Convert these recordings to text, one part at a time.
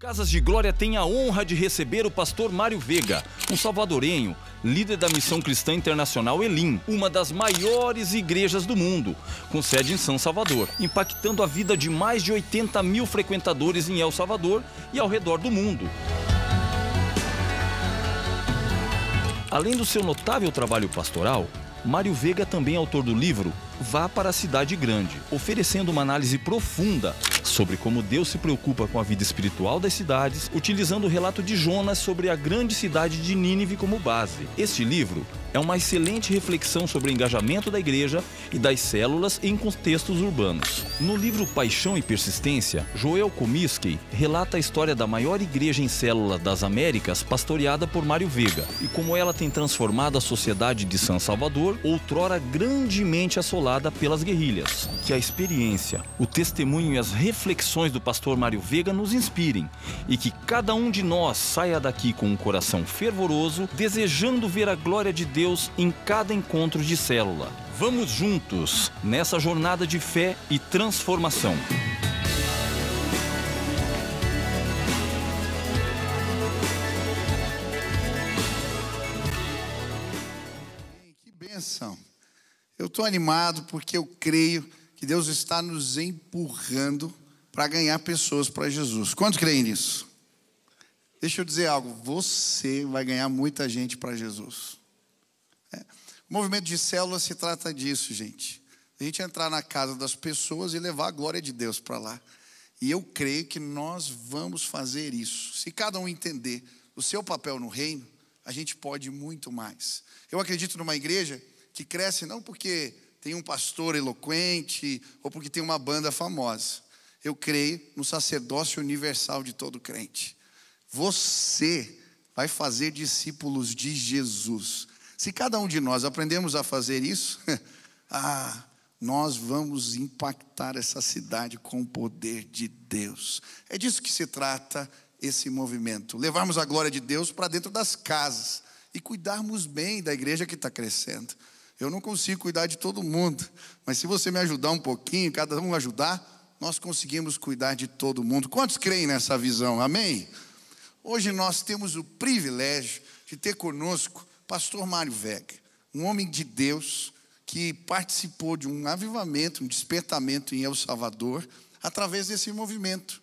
Casas de Glória tem a honra de receber o pastor Mário Vega, um salvadorenho, líder da Missão Cristã Internacional Elim, uma das maiores igrejas do mundo, com sede em São Salvador, impactando a vida de mais de 80 mil frequentadores em El Salvador e ao redor do mundo. Além do seu notável trabalho pastoral, Mário Vega também é autor do livro vá para a cidade grande, oferecendo uma análise profunda sobre como Deus se preocupa com a vida espiritual das cidades, utilizando o relato de Jonas sobre a grande cidade de Nínive como base. Este livro é uma excelente reflexão sobre o engajamento da igreja e das células em contextos urbanos. No livro Paixão e Persistência, Joel Comiskey relata a história da maior igreja em célula das Américas pastoreada por Mário Vega e como ela tem transformado a sociedade de São Salvador, outrora grandemente assolada pelas guerrilhas. Que a experiência, o testemunho e as reflexões do pastor Mário Vega nos inspirem e que cada um de nós saia daqui com um coração fervoroso, desejando ver a glória de Deus Deus em cada encontro de célula. Vamos juntos nessa jornada de fé e transformação. Que bênção! Eu estou animado porque eu creio que Deus está nos empurrando para ganhar pessoas para Jesus. Quanto creem nisso? Deixa eu dizer algo, você vai ganhar muita gente para Jesus. O movimento de células se trata disso, gente. A gente entrar na casa das pessoas e levar a glória de Deus para lá. E eu creio que nós vamos fazer isso. Se cada um entender o seu papel no reino, a gente pode muito mais. Eu acredito numa igreja que cresce não porque tem um pastor eloquente ou porque tem uma banda famosa. Eu creio no sacerdócio universal de todo crente. Você vai fazer discípulos de Jesus. Se cada um de nós aprendemos a fazer isso, ah, nós vamos impactar essa cidade com o poder de Deus. É disso que se trata esse movimento. Levarmos a glória de Deus para dentro das casas e cuidarmos bem da igreja que está crescendo. Eu não consigo cuidar de todo mundo, mas se você me ajudar um pouquinho, cada um ajudar, nós conseguimos cuidar de todo mundo. Quantos creem nessa visão? Amém? Hoje nós temos o privilégio de ter conosco pastor Mário Veg, um homem de Deus que participou de um avivamento, um despertamento em El Salvador, através desse movimento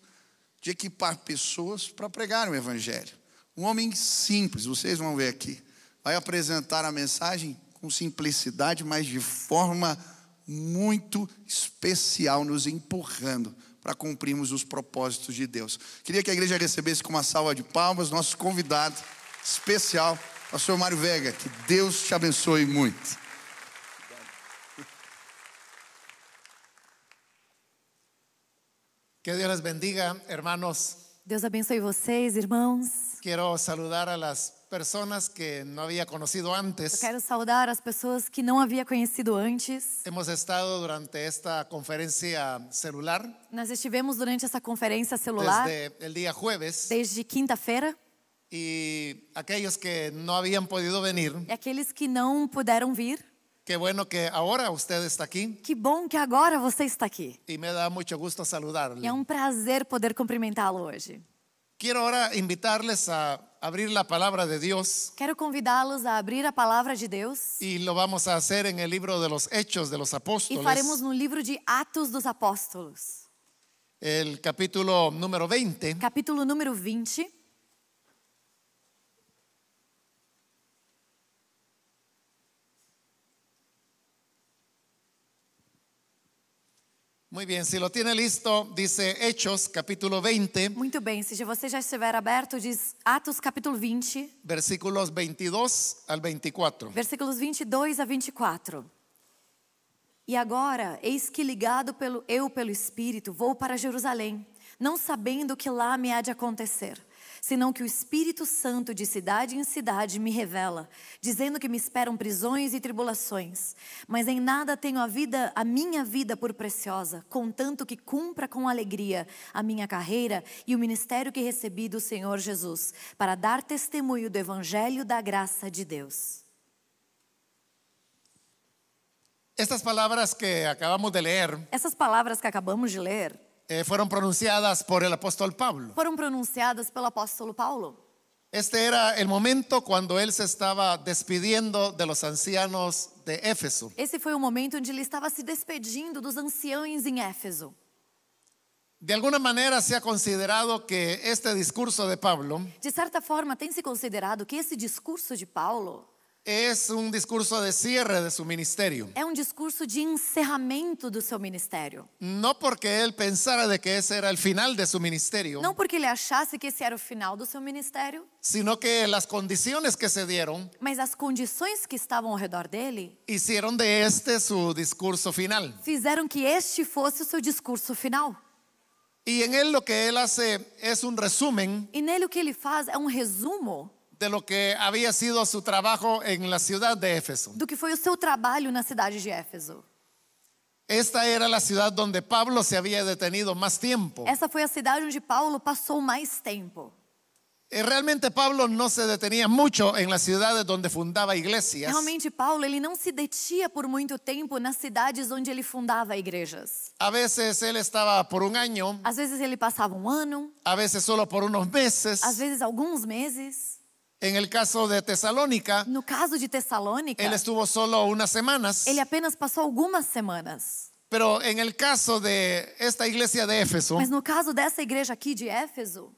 de equipar pessoas para pregar o Evangelho. Um homem simples, vocês vão ver aqui, vai apresentar a mensagem com simplicidade, mas de forma muito especial, nos empurrando para cumprirmos os propósitos de Deus. Queria que a igreja recebesse com uma salva de palmas nosso convidado especial. Pastor Mário Vega, que Deus te abençoe muito. Que Deus os bendiga, irmãos. Deus abençoe vocês, irmãos. Quero saludar as pessoas que não havia conhecido antes. Eu quero saudar as pessoas que não havia conhecido antes. Hemos estado durante esta conferência celular. Nós estivemos durante essa conferência celular. Desde o dia jueves. Desde quinta-feira e aqueles que não haviam podido venir. E aqueles que não puderam vir. Que bueno que agora você está aqui Que bom que agora você está aqui. e me dá muito gusto saludarle. é um prazer poder cumprimentá-lo hoje. Quero agora invitarles a abrir a palavra de Deus Quero convidá-los a abrir a palavra de Deus. e lo vamos a fazer em el livro de los Hechos de los Apóstoles. E faremos no livro de Atos dos Apóstolos. El capítulo número 20. Capítulo número 20. Muy bien, si lo tiene listo, dice Hechos capítulo 20. Muito bem, se você já estiver aberto, diz Atos capítulo 20, Versículos 22 al 24. versículos 22 a 24. E agora, eis que ligado pelo eu pelo Espírito, vou para Jerusalém, não sabendo o que lá me há de acontecer senão que o Espírito Santo de cidade em cidade me revela, dizendo que me esperam prisões e tribulações, mas em nada tenho a vida, a minha vida por preciosa, contanto que cumpra com alegria a minha carreira e o ministério que recebi do Senhor Jesus, para dar testemunho do evangelho da graça de Deus. Estas palavras que acabamos de ler. Essas palavras que acabamos de ler eh, foram pronunciadas por el apóstol Pablo. Foram pronunciadas pelo apóstolo Paulo. Este era el momento cuando él se estaba despidiendo de los ancianos de Éfeso. Esse foi o momento onde ele estava se despedindo dos anciãos em Éfeso. De alguna manera se ha considerado que este discurso de Pablo De certa forma, tem se considerado que esse discurso de Paulo es un discurso de cierre de su ministerio. É un um discurso de encerramento de su ministério. No porque él pensara de que ese era el final de su ministerio. No porque él achase que ese era el final de su ministerio. Sino que las condiciones que se dieron. Mas las condiciones que estaban alrededor de él. Hicieron de este su discurso final. hicieron que este fosse su discurso final. Y en él lo que él hace es un resumen. en él lo que ele faz é un um resumo de lo que había sido su trabajo en la ciudad de Éfeso. lo que fue o seu trabalho na cidade de Éfeso. Esta era la ciudad donde Pablo se había detenido más tiempo. Esta fue la ciudad donde Paulo pasó más tiempo. Eh, realmente Pablo no se detenía mucho en las ciudades donde fundaba iglesias, Realmente Paulo, ele não se detía por muito tempo nas cidades onde ele fundaba iglesias a veces él estaba por un año, A veces él pasaba un um año. a veces solo por unos meses, a veces algunos meses. En el caso de Tesalónica, no caso de Tessalônica, él estuvo solo unas semanas. Ele apenas passou algumas semanas. Pero en el caso de esta iglesia de Éfeso, mas no caso dessa igreja aqui de Éfeso,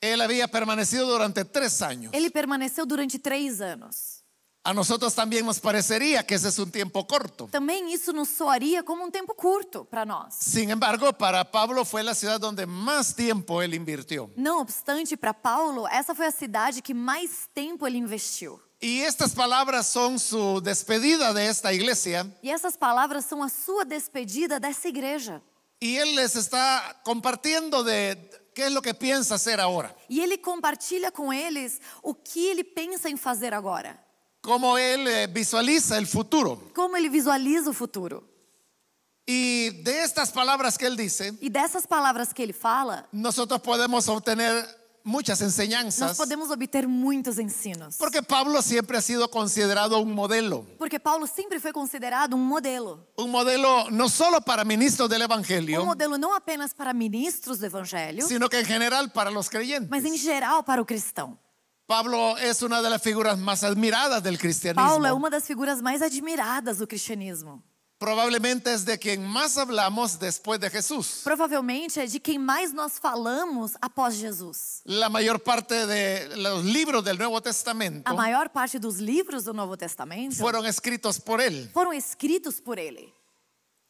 ele havia permanecido durante três anos. Ele permaneceu durante três anos. A nosotros también nos parecería que ese es un tiempo corto. Também isso nos soaria como um tempo curto para nós. Sin embargo, para Pablo fue la ciudad donde más tiempo él invirtió. Não obstante, para Paulo, essa foi a cidade que mais tempo ele investiu. Y estas palabras son su despedida de esta iglesia. E essas palavras são a sua despedida dessa igreja. Y él les está compartiendo de qué es lo que piensa hacer ahora. E ele compartilha com eles o que ele pensa em fazer agora. Como él eh, visualiza el futuro. Como él visualiza el futuro. Y de estas palabras que él dice. Y e de esas palabras que él fala, Nosotros podemos obtener muchas enseñanzas. Nos podemos obter muchos ensinos. Porque Pablo siempre ha sido considerado un modelo. Porque Pablo siempre fue considerado un um modelo. Un modelo no solo para ministros del evangelio. Um modelo no apenas para ministros do evangelio, sino que en general para los creyentes. Mas em geral para o cristão. Pablo é uma das figuras mais admiradas do cristianismo. Paulo é uma das figuras mais admiradas do cristianismo. Provavelmente é de quem mais falamos depois de Jesus. Provavelmente é de quem mais nós falamos após Jesus. A maior parte dos livros do Novo Testamento. A maior parte dos livros do Novo Testamento. Foram escritos por ele. Foram escritos por ele.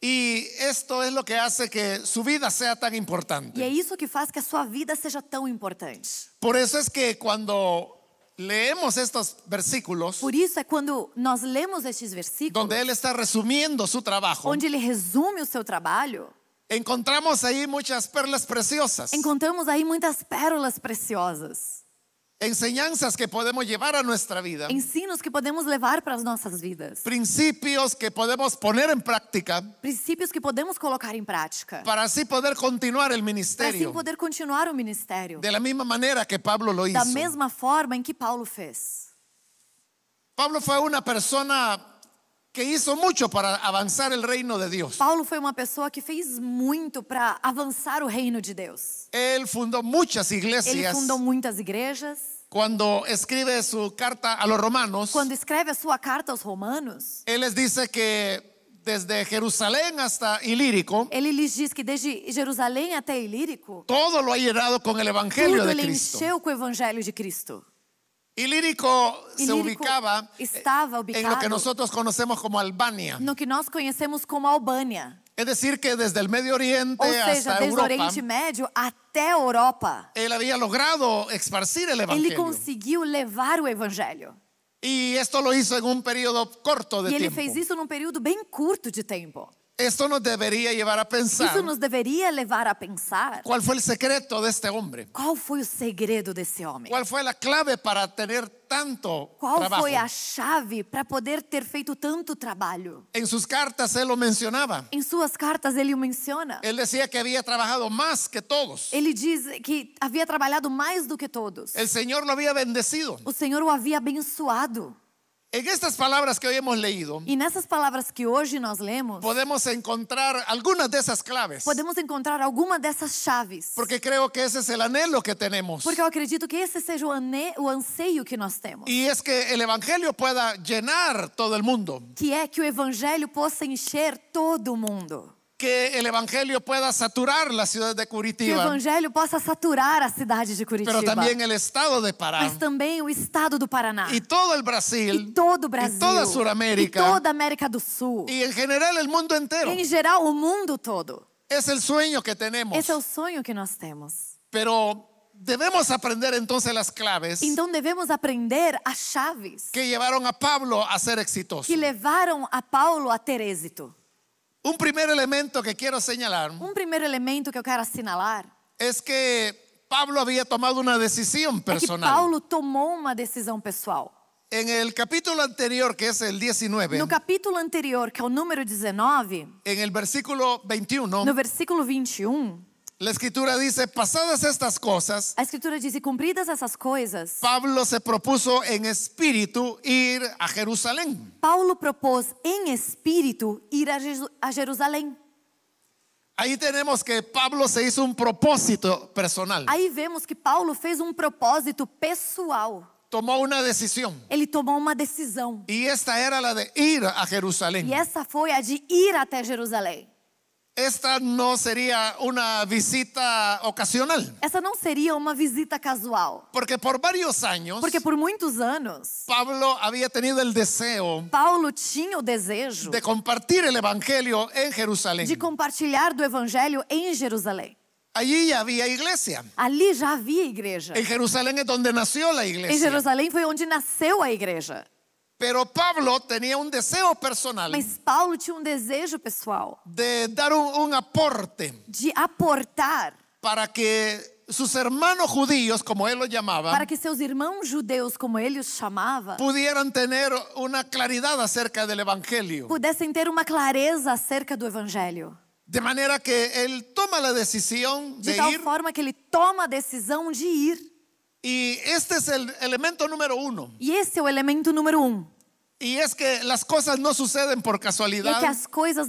Y esto es lo que hace que su vida sea tan importante. Y e es isso que faz que a sua vida sea tan importante. Por eso es que cuando leemos estos versículos, Por eso es cuando nós leemos estos versículos, donde él está resumiendo su trabajo, Donde él resume su trabajo. encontramos ahí muchas perlas preciosas. encontramos ahí muchas pérolas preciosas. Enseñanzas que podemos llevar a nuestra vida. Ensinos que podemos levar para nuestras vidas. principios que podemos poner en práctica. principios que podemos colocar en práctica, Para así poder continuar el ministerio, Para así poder continuar el ministério. De la misma manera que Pablo lo hizo. Da misma forma en que Paulo fez. Pablo fue una persona que hizo mucho para avanzar el reino de Dios. Paulo foi uma pessoa que fez muito para avançar o reino de Deus. él fundó muchas iglesias, Ele fundou muitas igrejas cuando escribe su carta a los romanos, cuando escribe su carta a los romanos, él les dice que desde Jerusalén hasta Ilírico, él les dice que desde Jerusalén hasta Ilírico, todo lo ha llenado con el evangelio tudo de ele Cristo. encheu con o evangelio de Cristo. Ilírico se ubicaba estaba eh, en lo que nosotros conocemos como Albania. No que nós conhecemos como Albânia. Es decir, que desde el Medio Oriente Ou hasta desde Europa, Oriente Médio até Europa. Él había logrado esparcir el evangelio. Ele conseguiu levar o evangelho. Y esto lo hizo en un período corto de tiempo. tempo. E ele fez isso num período bem curto de tempo. Esto nos deberia levar a pensar. Isso nos deveria levar a pensar. Qual foi o segredo deste homem? Qual foi o segredo desse homem? Qual foi a clave para ter tanto Qual trabalho? foi a chave para poder ter feito tanto trabalho? Em suas cartas ele o mencionava. Em suas cartas ele o menciona. Ele dizia que havia trabalhado mais que todos. Ele diz que havia trabalhado mais do que todos. O Senhor lo havia bendecido. O Senhor o havia abençoado. En estas palabras que hoy hemos leído, E nessas palavras que hoje nós lemos, podemos encontrar algunas de esas claves. podemos encontrar alguma dessas chaves. Porque creo que ese es el anhelo que tenemos. Porque eu acredito que esse seja o, ane- o anseio que nós temos. Y es que el Evangelio pueda llenar todo el mundo. Que é que o evangelho possa encher todo o mundo. que el evangelio pueda saturar la ciudad de Curitiba. Que o saturar a ciudad de Curitiba. Pero también el estado de Pará. Mas también estado do Paraná. Y todo el Brasil. E y todo Brasil. toda Sudamérica. Y e toda América del Sur. Y en general el mundo entero. En em general el mundo todo. Es el sueño que tenemos. Es el sueño que nos tenemos. Pero Debemos aprender entonces las claves. Entonces debemos aprender las chaves. Que llevaron a Pablo a ser exitoso. Que llevaron a Paulo a tener éxito. Um primeiro elemento que quero señalar. Um primeiro elemento que eu quero assinalar. É que Pablo havia tomado uma decisão personal. É que Paulo tomou uma decisão pessoal. En el capítulo anterior, que es el 19. No capítulo anterior, que é o número 19. En el versículo 21. No versículo 21. La escritura dice, pasadas estas cosas, a escritura diz, cumpridas essas coisas, Pablo se propuso en espíritu ir a Jerusalén. Paulo propôs em espírito ir a Jerusalém. Aí temos que Pablo se hizo um propósito personal. Aí vemos que Paulo fez um propósito pessoal. Tomou uma decisão. Ele tomou uma decisão. E esta era a de ir a Jerusalém. E essa foi a de ir até Jerusalém. Esta não seria uma visita ocasional. Essa não seria uma visita casual. Porque por vários anos. Porque por muitos anos. Pablo havia tenido o desejo. Paulo tinha o desejo. De compartilhar o evangelho em Jerusalém. De compartilhar do evangelho em Jerusalém. Allí ya havia igreja. Ali já havia igreja. Em Jerusalém é onde nasceu a igreja. Em Jerusalém foi onde nasceu a igreja. Pero Pablo tenía un deseo personal Mas Paulo tinha um desejo pessoal de dar un, un aporte de aportar para que sus hermanos judíos, como él los llamaba, para que seus irmãos judeus, como ele os chamava, pudieran tener una claridad acerca del Evangelio. pudessem ter uma clareza acerca do evangelho. De maneira que él toma la decisión de, ir, De tal ir forma que ele toma a decisão de ir Y este es el elemento número uno. Y este elemento número uno. Y es que las cosas no suceden por casualidad. que coisas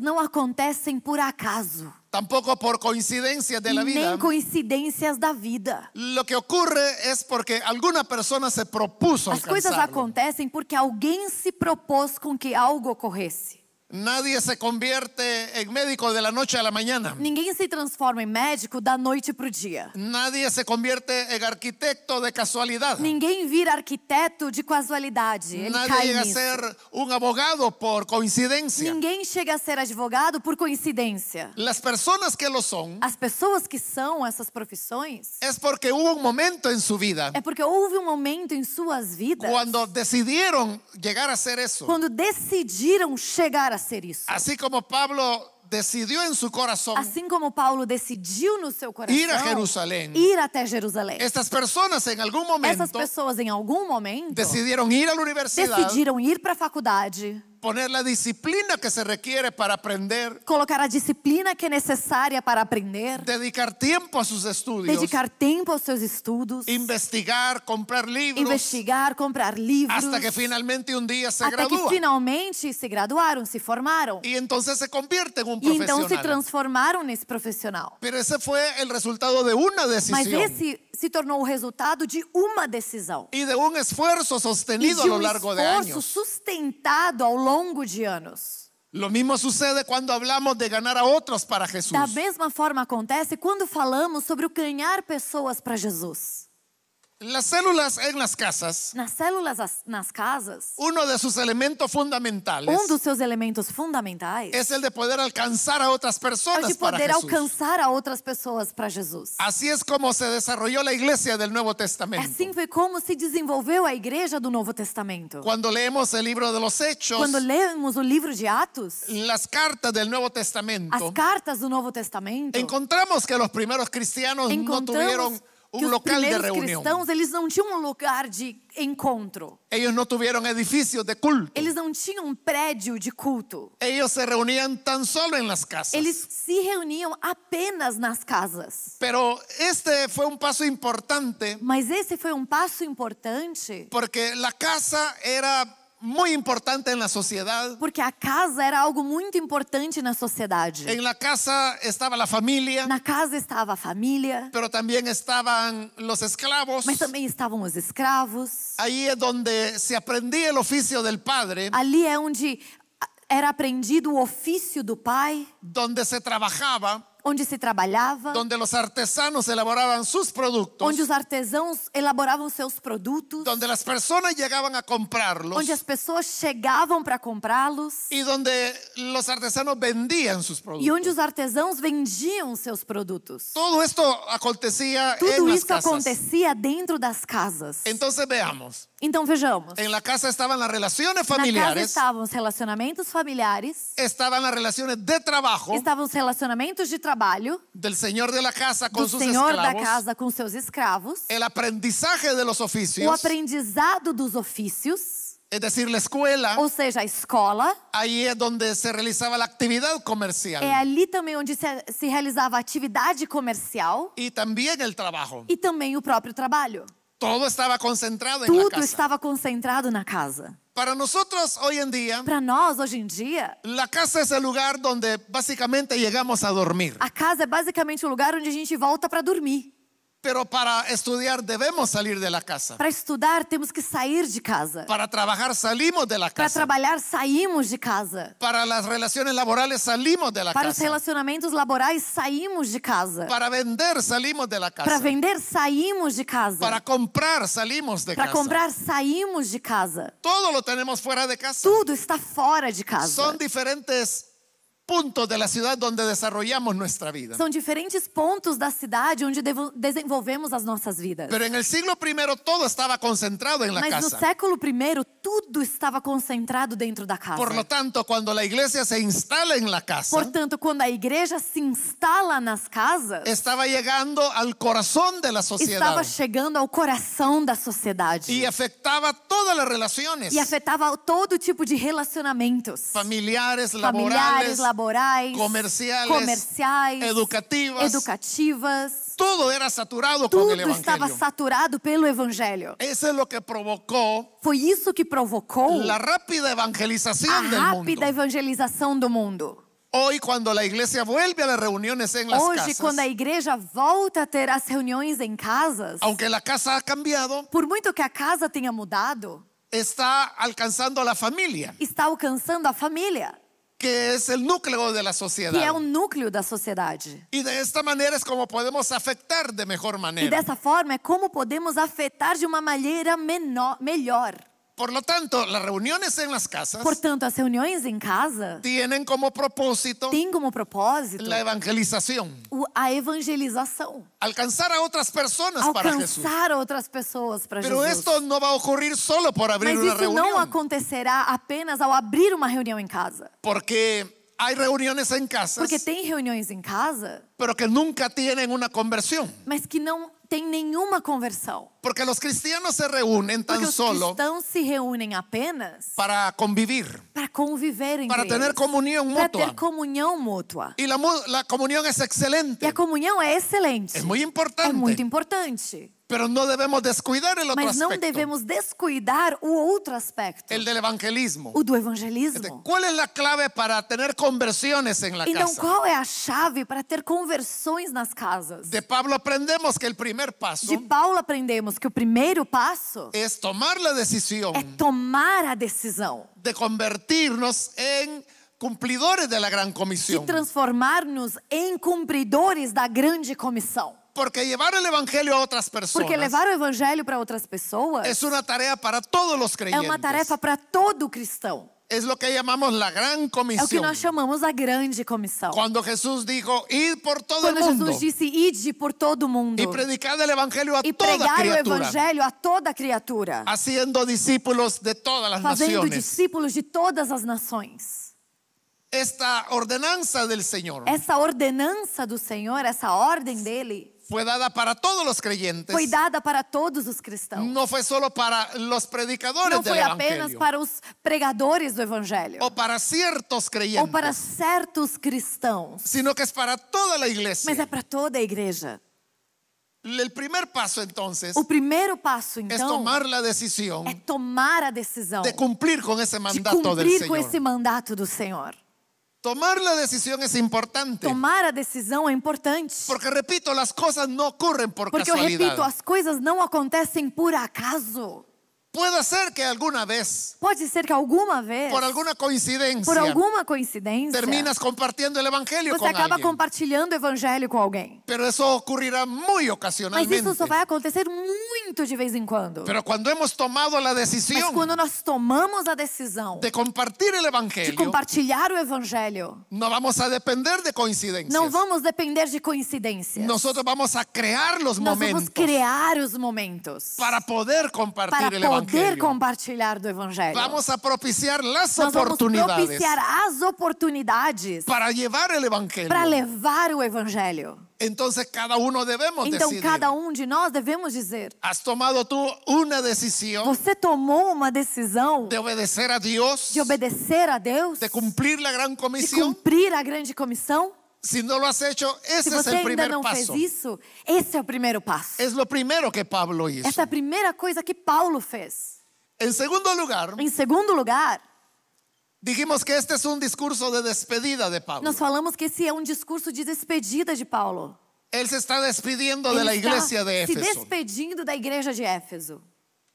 por acaso. Tampoco por coincidencia de la vida. coincidencias vida. Lo que ocurre es porque alguna persona se propuso las cosas acontecen porque alguien se propuso con que algo ocorresse. Nadie se convierte en médico de la noche a la mañana. Ninguém se transforma em médico da noite pro dia. Nadie se convierte en arquitecto de casualidad. Ninguém vira arquiteto de casualidade. Ele Nadie cai llega nisso. a ser un abogado por coincidencia. Ninguém chega a ser advogado por coincidência. Las personas que lo son As pessoas que são essas profissões es porque hubo un momento en su vida é porque houve um momento em suas vidas cuando decidieron llegar a ser eso. quando decidiram chegar a hacer isso. Assim como Pablo decidiu em seu coração. Assim como Paulo decidiu no seu coração. Ir a Jerusalém. Ir até Jerusalém. Estas pessoas em algum momento. Essas pessoas em algum momento. Decidiram ir à universidade. Decidiram ir para a faculdade. poner la disciplina que se requiere para aprender. Colocar la disciplina que es necessária para aprender. Dedicar tiempo a sus estudios Dedicar tiempo a sus estudos. Investigar, comprar libros Investigar, comprar libros Hasta que finalmente un día se hasta y que finalmente se graduaron se formaron y entonces se convierten en un profesional. E então se transformaram nesse profesional Pero ese fue el resultado de una decisión. Mas se tornou o resultado de uma decisão. y de un esfuerzo sostenido e a lo um largo de anos. Sustentado ao longo longo de anos. Lo mismo sucede cuando hablamos de ganar a otros para Jesús. Da mesma forma acontece quando falamos sobre o ganhar pessoas para Jesus. Las células en las casas. Las células las casas, Uno de sus elementos fundamentales Uno um de sus elementos fundamentales es el de poder alcanzar a otras personas para personas de poder alcanzar a otras personas para Jesús. Así es como se desarrolló la iglesia del Nuevo Testamento. Así fue como se desenvolveu la Iglesia del Nuevo Testamento. Cuando leemos el libro de los Hechos, Cuando leemos el libro de Atos, las cartas del Nuevo Testamento, as cartas del Nuevo Testamento, encontramos que los primeros cristianos no tuvieron um que local de reunião. cristãos, eles não tinham um lugar de encontro. Eles não tiveram edifício de culto. Eles não tinham um prédio de culto. Eles se reuniam tan solo em las casas. Eles se reuniam apenas nas casas. Pero este foi um passo importante. Mas esse foi um passo importante. Porque a casa era muy importante en la Porque a casa era algo muito importante na sociedade. em la casa estaba la familia, Na casa estava a família, pero también estaban los esclavos. mas também estavam os escravos. Ahí é donde se aprendia o oficio del padre, Ali é onde era aprendido o ofício do pai, donde se trabajaba onde se trabalhava, onde os artesanos elaboravam seus produtos, onde os artesãos elaboravam seus produtos, onde as pessoas chegavam a comprá-los, onde as pessoas chegavam para comprá-los, e onde os artesanos vendiam seus produtos, e onde os artesãos vendiam seus produtos. Todo esto acontecía Tudo isso acontecia dentro das casas. Então, vejamos. Então vejamos. En la casa estaban las relaciones familiares. Na casa estavam os relacionamentos familiares. Estaban las relaciones de trabajo. Estavam os relacionamentos de trabalho. Del señor de la casa con sus senhor da casa com seus escravos. El aprendizaje de los oficios. O aprendizado dos ofícios. Es decir, la escuela. Ou seja, a escola. Ahí é donde se realizaba la actividad comercial. É ali também onde se, se realizava a atividade comercial. Y también el trabajo. E também o próprio trabalho. Todo estava concentrado em Tudo estava concentrado na casa. Para nosotros hoy en día, Para nós hoje em dia, la casa es el lugar donde básicamente llegamos a dormir. a casa é basicamente o lugar onde a gente volta para dormir. Pero para estudiar debemos salir de la casa. Para estudar temos que sair de casa. Para trabalhar salimos de la casa. Para trabalhar saímos de casa. Para as relações laborales salimos de la para casa. Para os relacionamentos laborais saímos de casa. Para vender salimos de la casa. Para vender saímos de casa. Para comprar salimos de para casa. Para comprar saímos de casa. Todo lo tenemos fuera de casa. Tudo está fora de casa. Son diferentes pontos da cidade onde desenvolvemos nossa vida. São diferentes pontos da cidade onde desenvolvemos as nossas vidas. Pero en el siglo I todo concentrado en la Mas casa. Mas no século primeiro tudo estava concentrado dentro da casa. Por lo tanto, quando a igreja se instala en la casa. Portanto, quando a igreja se instala nas casas. Estava chegando ao coração da sociedade. Estava chegando ao coração da sociedade. E afetava todas as relações. E afetava todo tipo de relacionamentos. Familiares, laborais, laborais, comerciais, comerciais educativas, educativas. Tudo era saturado Tudo com o evangelho. estava saturado pelo evangelho. Isso é o que provocou. Foi isso que provocou. A rápida evangelização do mundo. rápida evangelização do mundo. Hoje, quando a igreja vuelve a las reuniones en las casas, volta a ter as reuniões em casas, aunque la casa ha cambiado, por muito que a casa tenha mudado, está alcançando a família. Está alcançando a família que é o núcleo da sociedade. que é o núcleo da sociedade. E de esta é como podemos afetar de melhor maneira. E dessa forma é como podemos afetar de uma maneira menor, melhor. Por lo tanto, las reuniones en las casas Portanto, as reuniões em casa tienen como propósito Tem como propósito la evangelización. a evangelização. Alcanzar a otras personas para Jesús. Alcançar outras pessoas para Pero Jesus. esto no va a ocurrir solo por abrir Mas una isso não acontecerá apenas ao abrir uma reunião em casa. Porque hay reuniones en casa. Porque tem reuniões em casa, pero que nunca tienen una conversión. mas que não tem nenhuma conversão. Porque los cristianos se reúnen tan solo. Os se reúnen apenas para convivir. Para conviver Para tener comunión mútua. Para ter comunhão mútua. E la comunión es excelente. E a comunhão excelente. Es muy importante. É muito importante. Pero no debemos descuidar el otro Mas não devemos descuidar o outro aspecto, El del evangelismo. o do evangelismo. Este, ¿Cuál es la clave para tener conversiones en la Então, casa? qual é a chave para ter conversões nas casas? De Pablo aprendemos que el primer paso De Paulo aprendemos que o primeiro passo es tomar la decisión é tomar a decisão de convertirnos en cumplidores de la gran comisión. transformar-nos em cumpridores da grande comissão. Porque levar o evangelho a outras pessoas. Porque levar o evangelho para outras pessoas. É uma tarefa para todos os crentes. É uma tarefa para todo cristão. Es lo que llamamos la gran comisión. É o que nós chamamos a grande comissão. Quando Jesus dijo, ir por todo Quando mundo. Jesus disse, ir por todo mundo. E predicar o evangelho a toda e toda pregar criatura. o evangelho a toda criatura. Haciendo discípulos de todas las Fazendo naciones. discípulos de todas as nações. Esta ordenança do Senhor. Essa ordenança do Senhor, essa ordem dele Fue dada para todos los creyentes. Fue dada para todos los cristãos. No fue solo para los predicadores No fue apenas para los pregadores del evangelio. O para ciertos creyentes. O para ciertos cristãos. Sino que es para toda la iglesia. Pero es para toda la iglesia. El primer paso entonces. El primeiro paso então. Es tomar la decisión. Es tomar la decisión. De cumplir con ese mandato de cumprir del señor con esse mandato do Senhor. Tomar la decisión es importante. Tomar la decisión es importante. Porque repito, las cosas no ocurren por casualidad. Porque repito, las cosas no acontecen por acaso. Puede ser que alguna vez. Puede ser que alguna vez. Por alguna coincidencia. Por alguna coincidencia. Terminas compartiendo el evangelio. você acaba compartilhando o evangelho com Pero eso ocurrirá muy ocasionalmente. Eso isso só acontecer muito de vez en em cuando. Pero cuando hemos tomado la decisión. Mas quando tomamos la decisión De compartir el evangelio. De compartilhar o evangelio. No vamos a depender de coincidencias. No vamos depender de coincidências. Nosotros vamos a crear los momentos. Nós vamos criar momentos. Para poder compartir el evangelio. poder compartilhar do evangelho. Vamos a propiciar las Nós oportunidades. Vamos propiciar as oportunidades. Para levar o evangelho. Para levar o evangelho. Entonces cada uno devemos então decidir. cada um de nós devemos dizer. Has tomado tu una decisión. Você tomou uma decisão. De obedecer a Deus. De obedecer a Deus. De cumprir la gran comisión. De cumprir a grande comissão. Si no lo has hecho, ese es el primer paso você ainda não Fez isso, esse é o primeiro passo. Es lo primero que Pablo hizo. Essa é a primeira coisa que Paulo fez. En segundo lugar, em segundo lugar, dijimos que este es un discurso de despedida de Pablo. nós falamos que esse é um discurso de despedida de Paulo. Él se está despidiendo Ele de la iglesia de Éfeso. Se despedindo da igreja de Éfeso.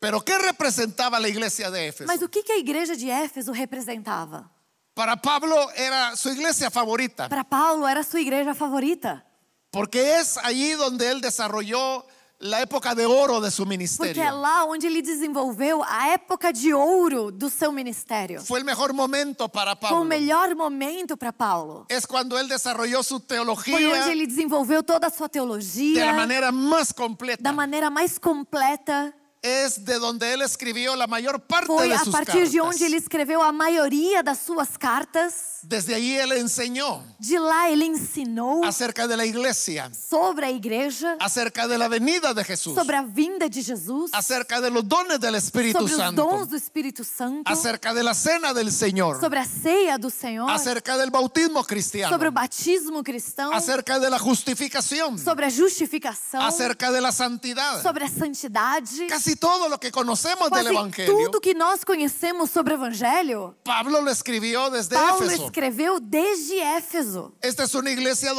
Pero ¿qué representaba la iglesia de Éfeso? Mas o que, que a igreja de Éfeso representava? Para Pablo era su iglesia favorita. Para Paulo era sua igreja favorita. Porque es allí donde él desarrolló la época de oro de su ministerio. Porque é lá onde ele desenvolveu a época de ouro do seu ministério. Foi o melhor momento para Paulo. Foi o melhor momento para Paulo. É quando ele desenvolveu sua teologia. Foi onde ele desenvolveu toda a sua teologia. Da maneira mais completa. Da maneira mais completa es de donde él escribió la mayor parte Foi de sus a partir cartas. de onde ele escreveu a maioria das suas cartas. Desde ahí él enseñó De lá ele ensinou acerca de la iglesia, sobre a igreja, acerca de la venida de Jesús, sobre a vinda de Jesus, acerca de los dones del Espíritu sobre os Santo, dons do Espírito Santo, acerca de la cena del Señor, sobre a ceia do Senhor, acerca del bautismo cristiano, sobre o batismo cristão, acerca de la justificación, sobre a justificação, acerca de la santidad. sobre a santidade. Casi Quase todo lo que conocemos Quase del Tudo que nós conhecemos sobre o evangelho. Pablo escreveu desde Paulo Éfeso. escreveu desde Éfeso. Esta Essa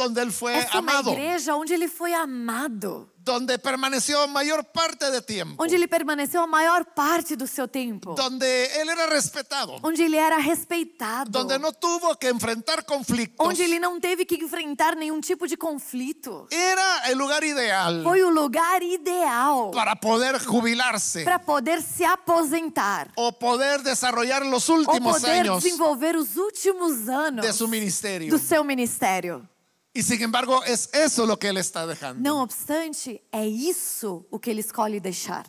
amado. é uma igreja onde ele foi amado. Donde permaneció mayor parte de tiempo. Onde ele permaneceu a maior parte do seu tempo. Donde él era respetado. Onde ele era respeitado. Donde no tuvo que enfrentar conflitos. Onde ele não teve que enfrentar nenhum tipo de conflito. Era o lugar ideal. Foi o lugar ideal. Para poder jubilar-se. Para poder se aposentar. Ou poder desarrollar últimos poder desenvolver os últimos anos. De Do seu ministério. E sin embargo, é isso o que ele está deixando. Não obstante, é isso o que ele escolhe deixar.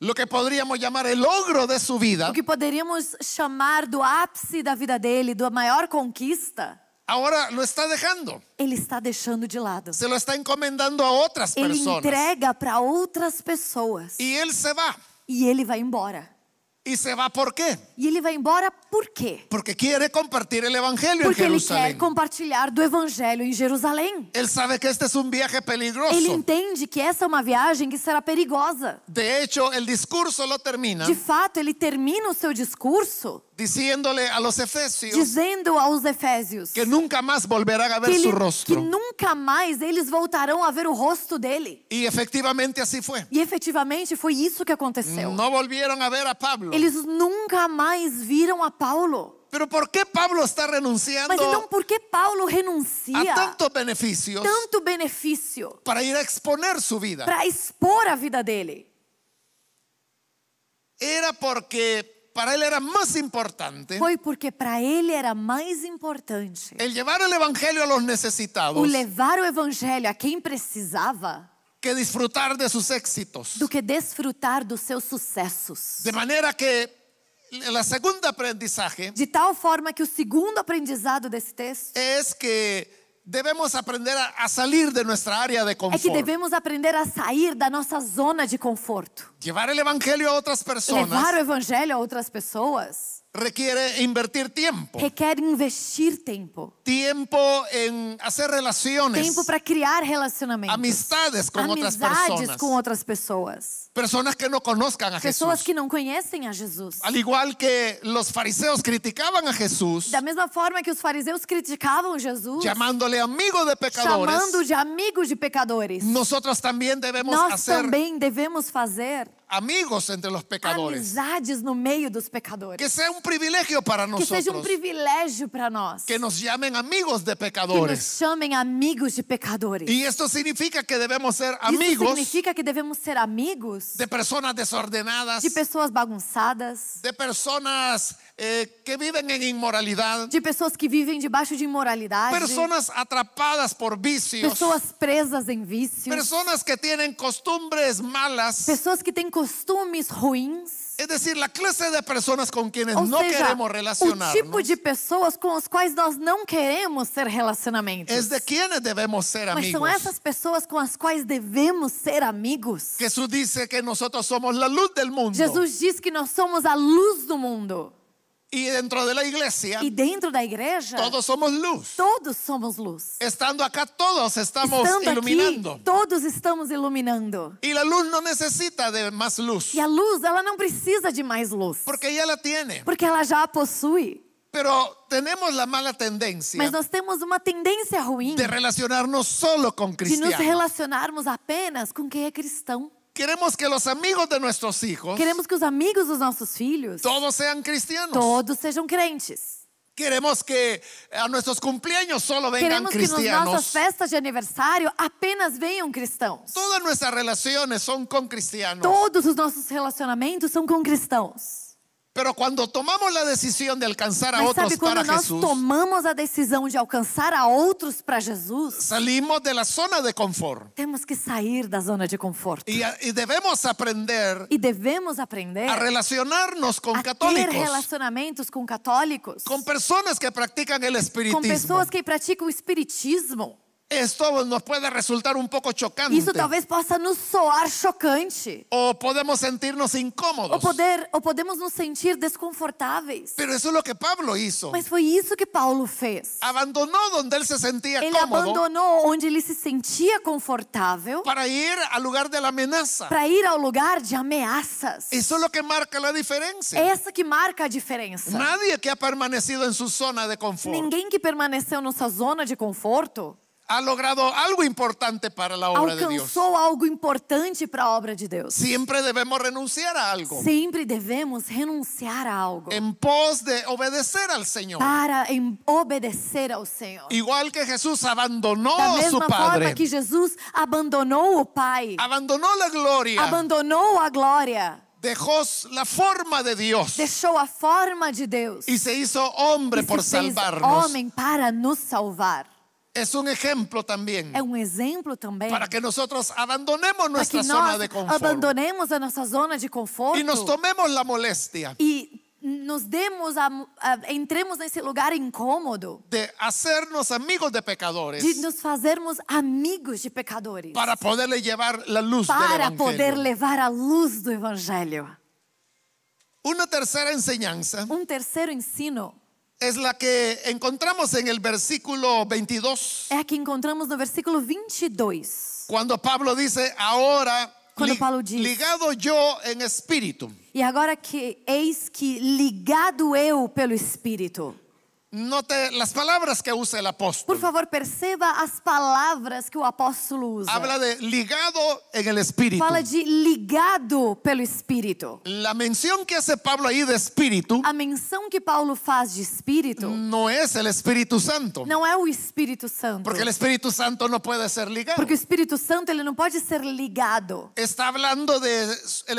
Lo que poderíamos chamar o logro de sua vida. O que poderíamos chamar do ápice da vida dele, da maior conquista. Agora lo está deixando? Ele está deixando de lado. Se lo está encomendando a outras ele pessoas. Ele entrega para outras pessoas. E ele se vai. E ele vai embora. E se vai por quê? E ele vai embora por quê? Porque quer compartilhar o evangelho Porque em Jerusalém. Porque ele quer compartilhar do evangelho em Jerusalém. Ele sabe que este é um viagem perigoso. Ele entende que essa é uma viagem que será perigosa. De hecho, o discurso lo termina. De fato, ele termina o seu discurso diciéndole a los efesios dizendo aos efésios que nunca mais volverão a ver ele, seu rosto que nunca mais eles voltarão a ver o rosto dele e efetivamente assim foi e efetivamente foi isso que aconteceu não voltaram a ver a Pablo eles nunca mais viram a Paulo Pero ¿por qué Pablo está renunciando? Mas então por que Paulo renuncia? A tantos benefícios. Tanto benefício. Para ir a exponer sua vida. Para expor a vida dele. Era porque para ele era mais importante. Foi porque para ele era mais importante. El llevar el evangelho a los necesitados. O levar o evangelho a quem precisava. Que disfrutar de seus éxitos. Do que desfrutar dos seus sucessos. De maneira que a segunda aprendizagem. De tal forma que o segundo aprendizado desse texto. É es que devemos aprender a, sair de nossa área de conforto. É que devemos aprender a sair da nossa zona de conforto. Levar o evangelho a outras pessoas. Levar o evangelho a outras pessoas. requiere invertir tiempo. Requiere investir tiempo. Tiempo en hacer relaciones. Tiempo para criar relacionamientos. Amistades con otras personas. com outras pessoas. Personas que no conozcan a personas Jesús. que no conocen a Jesus. Al igual que los fariseos criticaban a Jesús. Da misma forma que os fariseus criticavam Jesus. Llamándole amigo de pecadores. Chamando de amigos de pecadores. Nosotros también debemos Nós hacer também devemos fazer amigos entre los pecadores. no dos pecadores. Que sea un privilegio para um nosotros. Que para Que nos llamen amigos de pecadores. Que nos llamen amigos de pecadores. Y esto significa que debemos ser amigos. significa que debemos ser amigos. De personas desordenadas. De personas bagunçadas. De personas eh, que viven en inmoralidad. De personas que viven debajo de inmoralidad Personas atrapadas por vicios. Personas presas en em vicios Personas que tienen costumbres malas. Personas que tienen costumbres costumes ruins. É dizer, a classe de pessoas com quem não queremos relacionar. O tipo de pessoas com as quais nós não queremos ter relacionamento. É de quem devemos ser amigos. Mas são essas pessoas com as quais devemos ser amigos. Jesus disse que nós somos a luz do mundo. Jesus diz que nós somos a luz do mundo. Y dentro de la iglesia. E dentro da igreja. Todos somos luz. Todos somos luz. Estando acá todos estamos Estando iluminando. Aqui, todos estamos iluminando. E a luz não necessita de mais luz. E a luz ela não precisa de mais luz. Porque ela tem. Porque ela já a possui. Pero tenemos la mala tendencia Mas nós temos uma tendência ruim de relacionarnos solo con cristianos. De nos relacionarmos apenas com quem é cristão. Queremos que os amigos de nossos filhos. Queremos que os amigos dos nossos filhos. Todos sejam cristianos. Todos sejam crentes. Queremos que a nossos cumprimentos só venham Queremos cristianos. Queremos que nas nossas festas de aniversário apenas venham cristãos. Todas nossas relações são com cristianos. Todos os nossos relacionamentos são com cristãos. Pero cuando tomamos la decisión de alcanzar a otros sabe, para nós Jesús, tomamos la decisión de alcanzar a otros para Jesús. salimos de la zona de confort. Tenemos que salir de la zona de confort. Y, y debemos aprender Y e debemos aprender a relacionarnos con a católicos. Ter relacionamentos con católicos. Con personas que practican el espiritismo. Con personas que practican espiritismo. Esto nos puede resultar um pouco chocante. Isso talvez possa nos soar chocante. Ou podemos sentir-nos incômodos. Ou, poder, ou podemos nos sentir desconfortáveis. Pero eso es lo que Pablo hizo. Mas foi isso que Paulo fez. Abandonou onde ele se sentia ele cômodo. Ele abandonou onde ele se sentia confortável. Para ir ao lugar da ameaça. Para ir ao lugar de ameaças. Isso é lo que marca a diferença. Essa que marca a diferença. Nadie que ha permanecido em sua zona de conforto. Ninguém que permaneceu na zona de conforto ha logrado algo importante para la obra de Dios. Alcançou algo importante para la obra de Dios. Siempre debemos renunciar a algo. Siempre debemos renunciar a algo. En pos de obedecer al Señor. Para en obedecer al Señor. Igual que Jesús abandonó a su forma que Jesús abandonó o Pai. Abandonó la gloria. Abandonó a gloria. dejó la forma de Dios. Deixou a forma de Dios. Y se hizo hombre e por salvarnos. Hombre para nos salvar es un ejemplo también. Es un um ejemplo también. Para que nosotros abandonemos nuestra zona de confort. Abandonemos a nuestra zona de confort. Y nos tomemos la molestia. Y e nos demos a, a, entremos ese lugar incómodo. de hacernos amigos de pecadores de nos hacernos amigos de pecadores para poderle llevar la luz para poder llevar a luz del evangelio. Una tercera enseñanza Un um tercero ensino es la que encontramos en el versículo 22. Es que encontramos el versículo 22. E Cuando Pablo dice, ahora ligado yo en Espíritu Y e ahora que eis que ligado eu pelo Espíritu Note las palabras que usa el apóstol. Por favor, perceba as palavras que o apóstolo usa. Habla de ligado en el espíritu. Fala de ligado pelo espíritu. La mención que hace Pablo ahí de espíritu. A mención que Paulo hace de espíritu. No es el Espíritu Santo. No es el Espíritu Santo. Porque el Espíritu Santo no puede ser ligado. Porque o Espírito Santo ele não pode ser ligado. Está hablando de el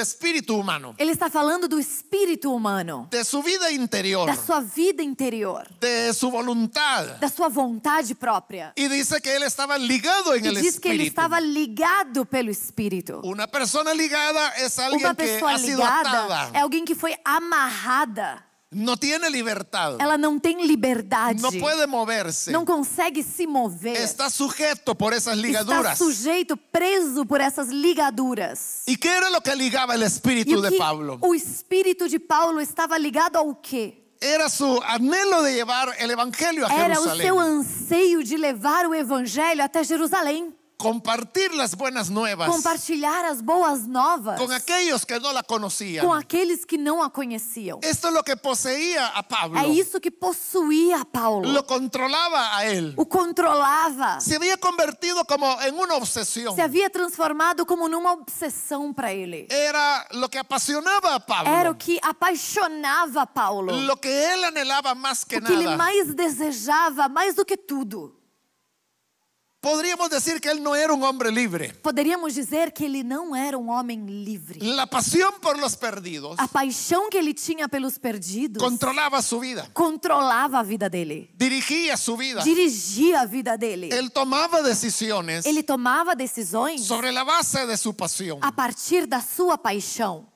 humano. Ele está falando do espírito humano. De su vida interior. De su vida interior. de su voluntad. Da sua vontade própria. E diz que ele estava ligado em espírito diz que ele estava ligado pelo espírito. Uma pessoa ligada é alguém que ha sido atada. É alguém que foi amarrada. Não tem liberdade. Ela não tem liberdade. Não pode mover-se. Não consegue se mover. Está sujeito por essas ligaduras. Está sujeito, preso por essas ligaduras. E que era o que ligava o espírito de Paulo? O espírito de Paulo estava ligado ao quê? era seu anelo de levar o evangelho a Jerusalém. Era o seu anseio de levar o evangelho até Jerusalém compartir las buenas nuevas compartilhar as boas novas con aquellos que no la conocían. com aqueles que não a conheciam. Esto es lo que poseía a Pablo. É isso que possuía Paulo. Lo controlaba a él. O controlava. Se había convertido como en una obsesión. Se havia transformado como numa obsessão para ele. Era lo que apasionaba a Pablo. Era o que apaixonava Paulo. Lo que él anhelaba más que o nada. O que ele mais desejava, mais do que tudo. Poderíamos dizer que ele não era um homem livre. Poderíamos dizer que ele não era um homem livre. La pasión por los perdidos. A paixão que ele tinha pelos perdidos. Controlava sua vida. Controlava a vida dele. Dirigia sua vida. Dirigia a vida dele. Ele tomava decisões. Ele tomava decisões. Sobre a base de sua paixão. A partir da sua paixão.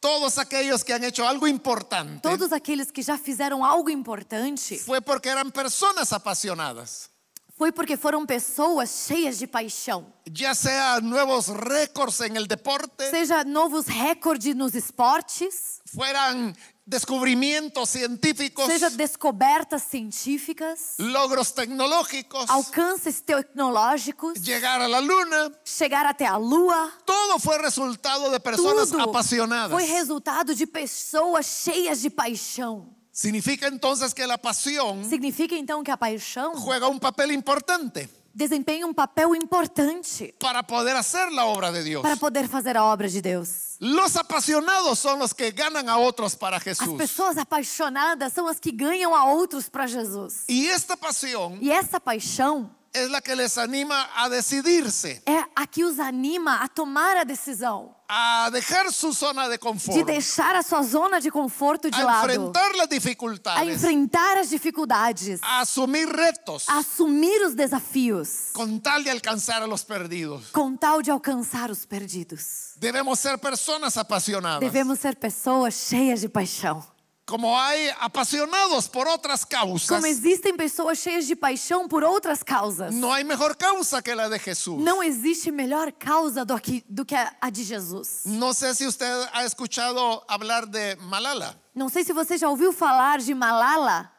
Todos aquellos que han hecho algo importante. Todos aqueles que já fizeram algo importante. Foi porque eram pessoas apaixonadas foi porque foram pessoas cheias de paixão. Já sejam novos recordes em el deporte. Seja novos recordes nos esportes. Fueram descobrimentos científicos, seja descobertas científicas, logros tecnológicos, alcances tecnológicos, chegar à luna, chegar até a lua. Todo foi resultado de pessoas apaixonadas. Foi resultado de pessoas cheias de paixão. Significa então que a paixão Significa então que a paixão juega um papel importante desempenha um papel importante para poder fazer a obra de Deus. Para poder fazer a obra de Deus. Los apasionados são os que ganham a outros para Jesus. As pessoas apaixonadas são as que ganham a outros para Jesus. E esta paixão E essa paixão es la que les anima a decidirse. É a que os anima a tomar a decisão. A deixar sua zona de conforto. De deixar a sua zona de conforto de a lado. Enfrentar las dificultades. A enfrentar as dificuldades. A assumir retos. A assumir os desafios. Com tal de alcançar a los perdidos. Com tal de alcançar os perdidos. Devemos ser pessoas apaixonadas. Devemos ser pessoas cheias de paixão como hay apasionados por outras causas. Como existem pessoas cheias de paixão por outras causas. Não há melhor causa que a de Jesus. Não existe melhor causa do que, do que a de Jesus. Não sei se você ha escuchado falar de Malala. Não sei se você já ouviu falar de Malala.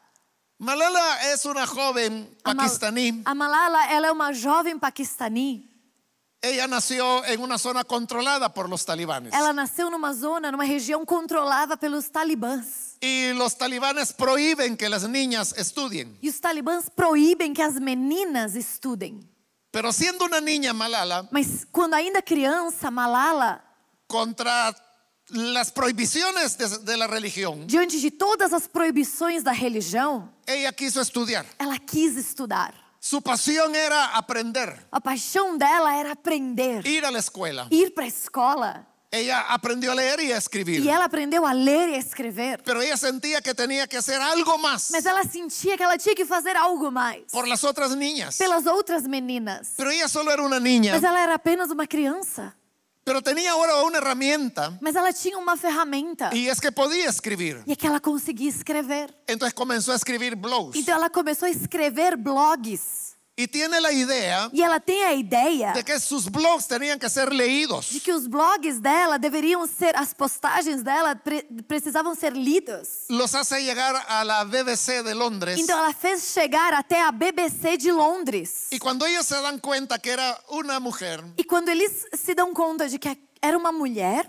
Malala é uma jovem paquistani. A Malala ela é uma jovem paquistaní. Ela nasceu em uma zona controlada por los talibãs. Ela nasceu numa zona, numa região controlada pelos talibãs. E os talibãs proíbem que as meninas estudem. E os talibãs proíbem que as meninas estudem. Pero siendo uma niña Malala, mas quando ainda criança, Malala contra as proibições da religião. Diante de todas as proibições da religião, ela quis estudar. Ela quis estudar. Su pasión era aprender. A paixão dela era aprender. Ir à escola. Ir para a escola. Ella aprendió a leer y a escribir. E ela aprendeu a ler e a escrever. Pero ella sentía que tenía que hacer algo más. Mas ela sentia que ela tinha que fazer algo mais. Por las otras niñas. Pelas outras meninas. Pero ella solo era una niña. Mas ela era apenas uma criança. Pero tenía ahora una herramienta. Mas ela tinha uma ferramenta. Y es que podía escribir. E é que ela conseguia escrever. Entonces comenzó a escribir blogs. Então ela começou a escrever blogs. E tiene la ideia e ela tem a ideia de que seus blogs teriam que ser leídos. De que os blogs dela deveriam ser as postagens dela pre, precisavam ser lidas. Los hace llegar a la BBC de Londres. Então ela fez chegar até a BBC de Londres. E quando eles se dão conta que era uma mulher. E quando eles se dão conta de que era uma mulher.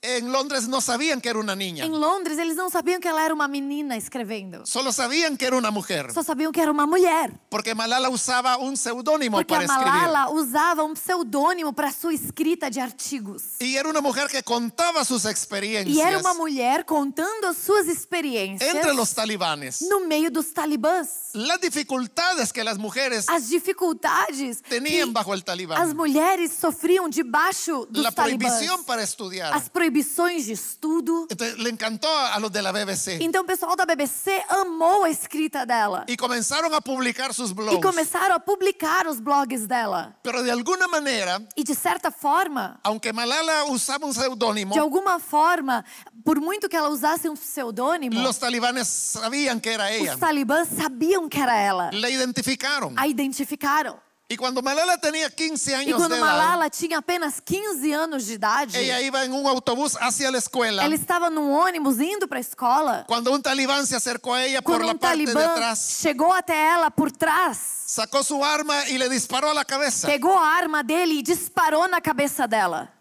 En Londres no sabían que era una niña. En Londres ellos no sabían que ela era una menina escrevendo. Solo sabían que era una mujer. Só sabían que era una mujer. Porque Malala usaba un seudónimo para escribir. Porque Malala usaba un pseudônimo para su escrita de artigos. Y era una mujer que contaba sus experiencias. Y era una mujer contando sus experiencias. Entre los talibanes. No meio dos talibãs. Las dificultades que las mujeres. Las dificultades tenían bajo el talibán. Las mulheres sofriam debaixo dos la prohibición para estudiar. proibições de estudo. Então, le encantó a los de la BBC. Então o pessoal da BBC amou a escrita dela. E começaram a publicar seus blogs. E começaram a publicar os blogs dela. Pero de alguma maneira. E de certa forma. Aunque Malala usava um pseudônimo. De alguma forma, por muito que ela usasse um pseudônimo. Os talibanes sabiam que era ela. Os talibãs sabiam que era ela. La identificaram. A identificaram. E quando Malala tinha 15 anos de e quando Malala tinha apenas 15 anos de idade, ela ia em um autobús hacia a escola. Ela estava num ônibus indo para a escola. Quando um talibã se acercou a ela por um la parte de trás, chegou até ela por trás. Sacou sua arma e lhe disparou na cabeça. Pegou a arma dele e disparou na cabeça dela.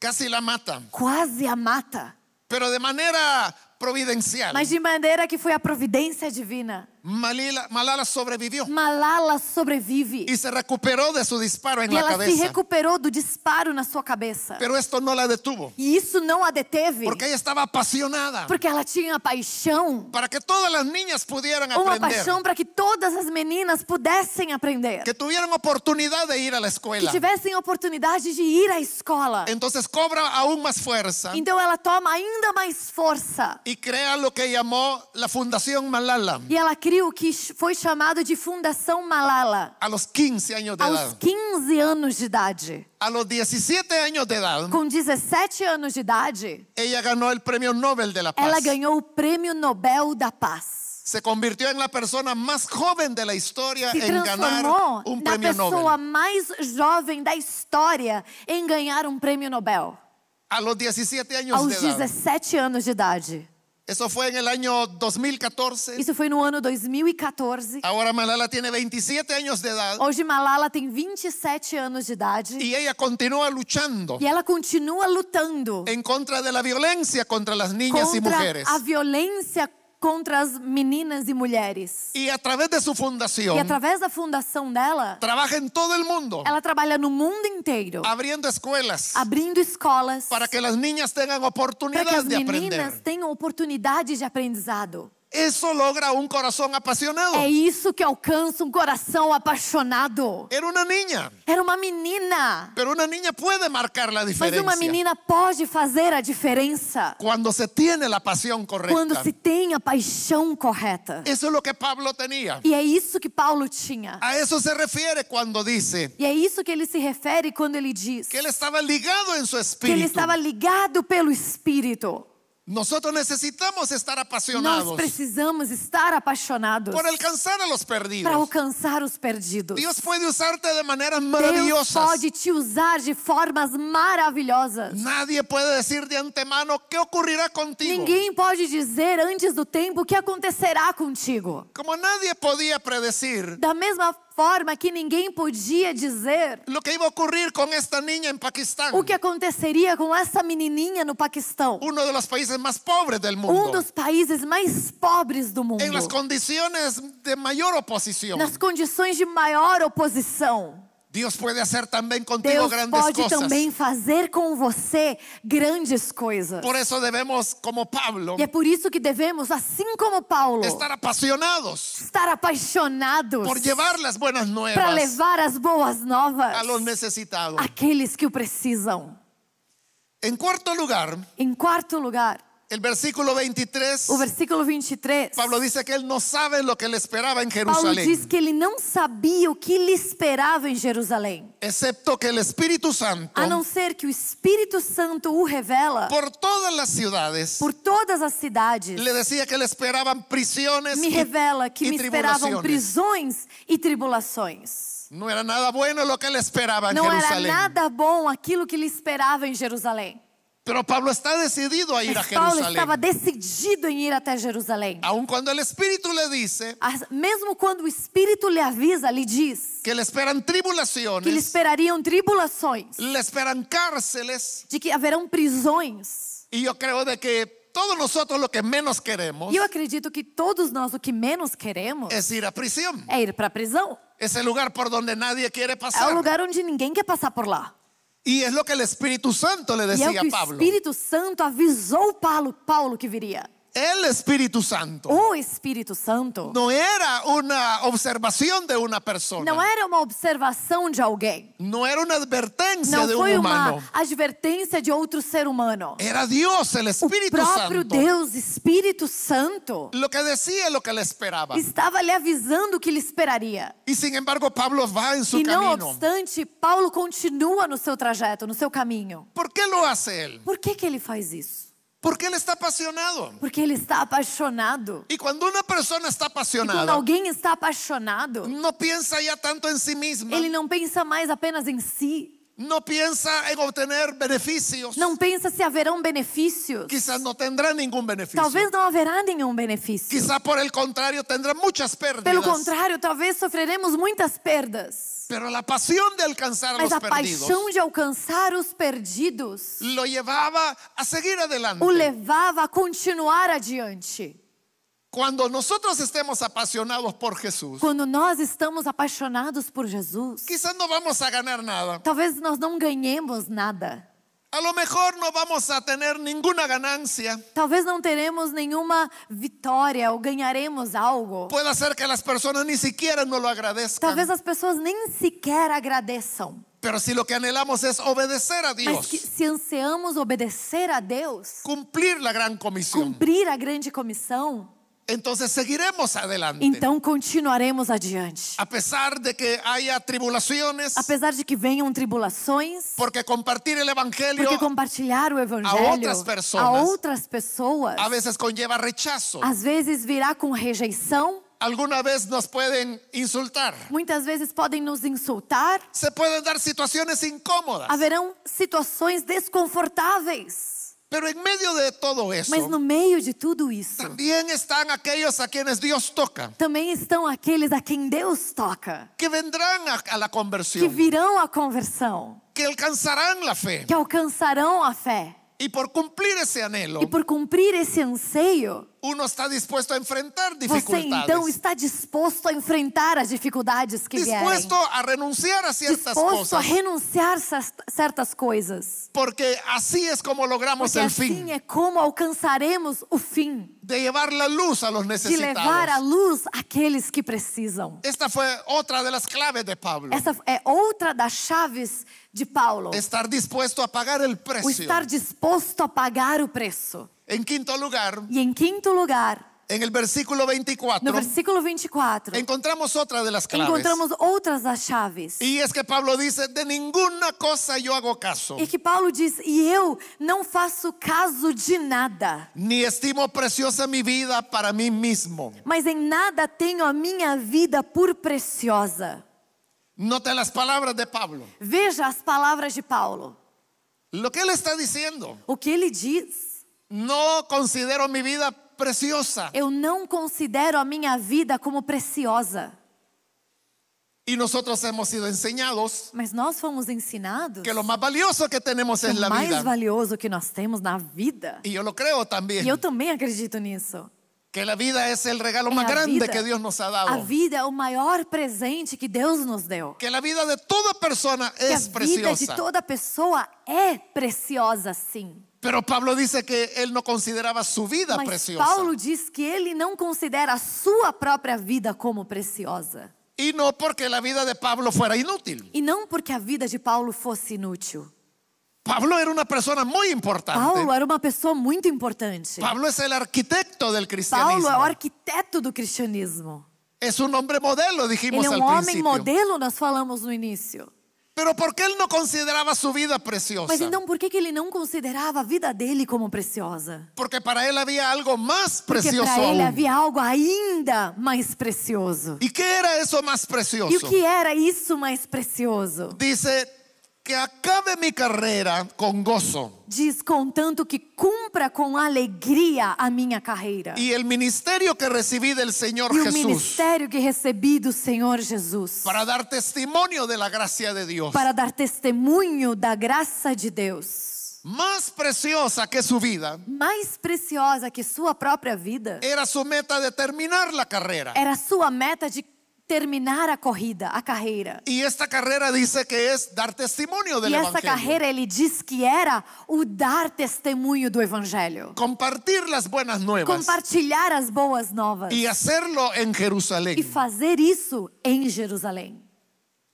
Quase a mata. Quase a mata. Pero de maneira providencial. Mas de maneira que foi a providência divina. Malila, Malala sobrevivió. Malala sobrevive. Y se recuperó de su disparo en e la cabeza. se recuperou do disparo na sua cabeça. Pero esto no la detuvo. Y e eso no la deteve. Porque ella estaba apasionada. Porque ela tinha paixão. Para que todas las niñas pudieran aprender. paixão para que todas las meninas pudessem aprender. Que tuvieran oportunidad de ir la escuela. Que tivessem oportunidade de ir à escola. Entonces cobra aún más fuerza. Entonces ella toma ainda más fuerza. Y crea lo que llamó la Fundación Malala. E ela cria o que foi chamado de Fundação Malala. Aos 15 anos de idade. Aos 15 anos de idade. Aos 17 anos de idade. Com 17 anos de idade. Ela ganhou o Prêmio Nobel da Paz. Ela ganhou o Prêmio Nobel da Paz se convirtió en la persona más joven de la historia se en ganar un na premio Nobel. pessoa mais jovem da história em ganhar um prêmio Nobel. A los 17 anos Aos de 17 idade. anos de idade. Isso foi no ano 2014. Isso foi no ano 2014. Agora Malala tem 27 anos de idade. Hoje Malala tem 27 anos de idade. E ela continua lutando. E ela continua lutando. Em contra da violência contra as crianças e mulheres. Contra a violência contra as meninas e mulheres. E através de sua fundação. E através da fundação dela. Trabalha em todo o mundo. Ela trabalha no mundo inteiro. Abrindo escolas. Abrindo escolas. Para que as meninas tenham oportunidade de aprender. Para que as meninas tenham oportunidade de aprendizado. Isso logra um coração apaixonado. É isso que alcança um coração apaixonado. Era uma menina. Era uma menina. Pero uma menina pode marcar a diferença. Mas uma menina pode fazer a diferença. Quando se tem a paixão correta. Quando se tem a paixão correta. Isso é o que Pablo tinha. E é isso que Paulo tinha. A isso se refere quando diz. E é isso que ele se refere quando ele diz. Que ele estava ligado em seu espírito. Que ele estava ligado pelo espírito. Nosotros necesitamos estar apasionados. Nós precisamos estar apaixonados. Por alcançar os perdidos. Para alcançar os perdidos. Deus pode usar-te de maneiras maravilhosas. Deus pode te usar de formas maravilhosas. Nadie pode dizer de antemano o que ocorrerá contigo. Ninguém pode dizer antes do tempo o que acontecerá contigo. Como nadie podia predecir. Da mesma forma forma que ninguém podia dizer. Lo que iba a ocurrir con esta menina en Paquistão? O que aconteceria com essa menininha no Paquistão? Um dos países mais pobres do mundo. Um dos países mais pobres do mundo. Em las condiciones de maior oposição. Nas condições de maior oposição. Deus pode fazer também contigo Deus grandes pode também fazer com você grandes coisas. Por isso devemos, como Paulo, e é por isso que devemos, assim como Paulo, estar apaixonados, estar apaixonados por levar as boas novas, para levar as boas novas a los necessitados, aqueles que o precisam. Em quarto lugar, em quarto lugar, El versículo 23. O versículo 23. E Pablo dice que él no sabe lo que le esperaba en Jerusalén. Paulo diz que ele não sabia o que lhe esperava em Jerusalém. Excepto que el Espíritu Santo. A não ser que o Espírito Santo o revela. Por todas las ciudades. Por todas as cidades. Le decía que le esperaban prisiones. Me revela que me esperavam prisões e tribulações. Não era nada bueno lo que ele esperaba en Jerusalén. Não era nada bom aquilo que ele esperava em Jerusalém. Pero Pablo está decidido a ir Mas a Jerusalém. Paulo estava decidido em ir até Jerusalém. Aun quando o Espírito lhe diz, ah, mesmo quando o Espírito lhe avisa, lhe diz que lhe esperam tribulações, que lhe esperariam tribulações, lhe esperam cárceles, de que haverão prisões. E eu creio de que todos nosotros lo que menos queremos. Eu acredito que todos nós o que menos queremos é ir à prisão. É ir para a prisão. Esse lugar por onde nadie quiere passar. É o lugar onde ninguém quer passar por lá. Y es lo que el Espíritu Santo le e decía a Pablo. El Espírito Santo avisou a Paulo que viria. El Espírito Santo. O Espírito Santo. Não era uma observação de uma pessoa. Não era uma observação de alguém. Não era uma advertência de um humano. Não foi uma advertência de outro ser humano. Era Deus, o Espírito Santo. O próprio Santo. Deus, Espírito Santo. Lo que dizia, lo que ele esperava. Estava lhe avisando o que lhe esperaria. E sin embargo, Pablo vai em seu caminho. E não obstante, Paulo continua no seu trajeto, no seu caminho. Por que lo hace ele? Por que que ele faz isso? Porque ele está apaixonado. Porque ele está apaixonado. E quando uma pessoa está apaixonada, e quando alguém está apaixonado, não pensa já tanto em si mesmo. Ele não pensa mais apenas em si. Não pensa em obter benefícios. Não pensa se haverão benefícios. Quizás não terá nenhum benefício. Talvez não haverá nenhum benefício. Quizás por el contrário terá muitas perdas. Pelo contrário, talvez sofreremos muitas perdas. Pero la pasión de alcanzar a Mas los a paixão de alcançar os perdidos lo llevaba a seguir adelante. o levava a continuar adiante. Cuando nosotros estemos apasionados por Jesús, Quando nós estamos apaixonados por Jesus, quizás no vamos a ganar nada, talvez nós não ganhemos nada, a lo mejor no vamos a tener ninguna ganancia. Talvez não teremos nenhuma vitória ou ganharemos algo. Puede ser que as pessoas nem sequer nos lo agradezcan. Talvez as pessoas nem sequer agradeçam. Pero si lo que anhelamos es obedecer a Dios. Mas que, se ansiamos obedecer a Deus. Cumprir la gran comisión. Cumprir a grande comissão. Então seguiremos adelante. Então continuaremos adiante. Apesar de que haja tribulaciones. Apesar de que venham tribulações. Porque compartilhar o evangelho. Porque compartilhar o evangelho. A outras pessoas. A outras pessoas. Às vezes conlleva rechazo. Às vezes virá com rejeição. Alguma vez nos podem insultar. Muitas vezes podem nos insultar. Se podem dar situações incômodas. Haverão situações desconfortáveis. Pero en medio de todo eso. mas no meio de tudo isso, También están aquellos a quienes Dios toca. Também estão aqueles a quem Deus toca. Que vendrán a, la conversión. Que virão a conversão. Que alcanzarán la fe. Que alcançarão a fé. Y por cumplir ese anhelo. E por cumprir esse anseio. Uno está disposto a enfrentar dificuldades. Você então está disposto a enfrentar as dificuldades que disposto vierem. Disposto a renunciar a certas disposto coisas. Disposto a renunciar certas coisas. Porque assim é como logramos o fim. Assim é como alcançaremos o fim. De levar a luz a los necessitados. De levar a luz àqueles que precisam. Esta foi outra das claves de Paulo. Essa é outra das chaves de Paulo. Estar disposto a pagar o preço. O estar disposto a pagar o preço. Em quinto lugar, e em quinto lugar, en el versículo 24, no versículo 24, encontramos otra de las claves. Encontramos outras das chaves. Y es que Pablo dice, de ninguna cosa yo hago caso. E que Paulo diz, e eu não faço caso de nada. Ni estimo preciosa mi vida para mí mismo. Mas em nada tenho a minha vida por preciosa. note as palavras de Pablo. Veja as palavras de Paulo. Lo que ele está dizendo. O que ele diz considero vida preciosa. Eu não considero a minha vida como preciosa. E nós hemos sido ensinados. Mas nós fomos ensinados. Que o mais valioso que temos é a vida. O mais valioso que nós temos na vida. E eu lo creio também. E eu também acredito nisso. Que é a vida é o regalo mais grande que Deus nos ha dado. A vida é o maior presente que Deus nos deu. Que a vida de toda pessoa é preciosa. Que a vida de toda pessoa é preciosa, sim. Pero Pablo dice que él no consideraba su vida Mas preciosa. Paulo diz que ele não considera a sua própria vida como preciosa. Y no porque la vida de Pablo fuera inútil. Y e no porque a vida de Paulo fosse inútil. Pablo era una persona muy importante. Paulo era uma pessoa muito importante. Pablo es el arquitecto del cristianismo. Paulo é o arquiteto do cristianismo. É um hombre modelo, dijimos Ele é um homem modelo, nós falamos no início. Pero ele não considerava sua vida preciosa? Mas então por que ele não considerava a vida dele como preciosa? Porque para ele havia algo mais precioso. Porque para ele havia algo ainda mais precioso. E que era isso mais precioso? E o que era isso mais precioso? Diz que acabe minha carreira com gozo. Diz contanto que cumpra com alegria a minha carreira. E o ministério que recebi do Senhor Jesus. E o ministério que recebi do Senhor Jesus. Para dar testemunho da graça de Deus. Para dar testemunho da graça de Deus mais preciosa que sua vida, mais preciosa que sua própria vida, era sua meta de terminar a carreira. Era sua meta de terminar a corrida, a carreira. E esta carreira diz que é dar testemunho do evangelho. E esta carreira ele diz que era o dar testemunho do evangelho. Compartir as boas novas. Compartilhar as boas novas. E fazê-lo em Jerusalém. E fazer isso em Jerusalém.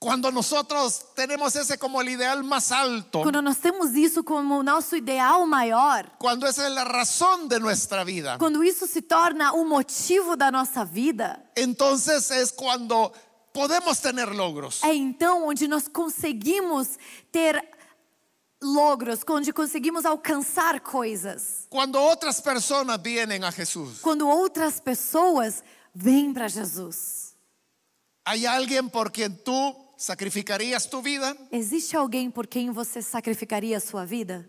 Quando nosotros tenemos ese como el ideal más alto. Quando nós temos isso como nosso ideal maior. Quando essa é a razão de nossa vida. Quando isso se torna o motivo da nossa vida. Entonces es cuando podemos ter logros. É então onde nós conseguimos ter logros, onde conseguimos alcançar coisas. Quando outras pessoas vêm a Jesus. Quando outras pessoas vêm para Jesus. Há alguém por quem tu sacrificarias tua vida? Existe alguém por quem você sacrificaria a sua vida?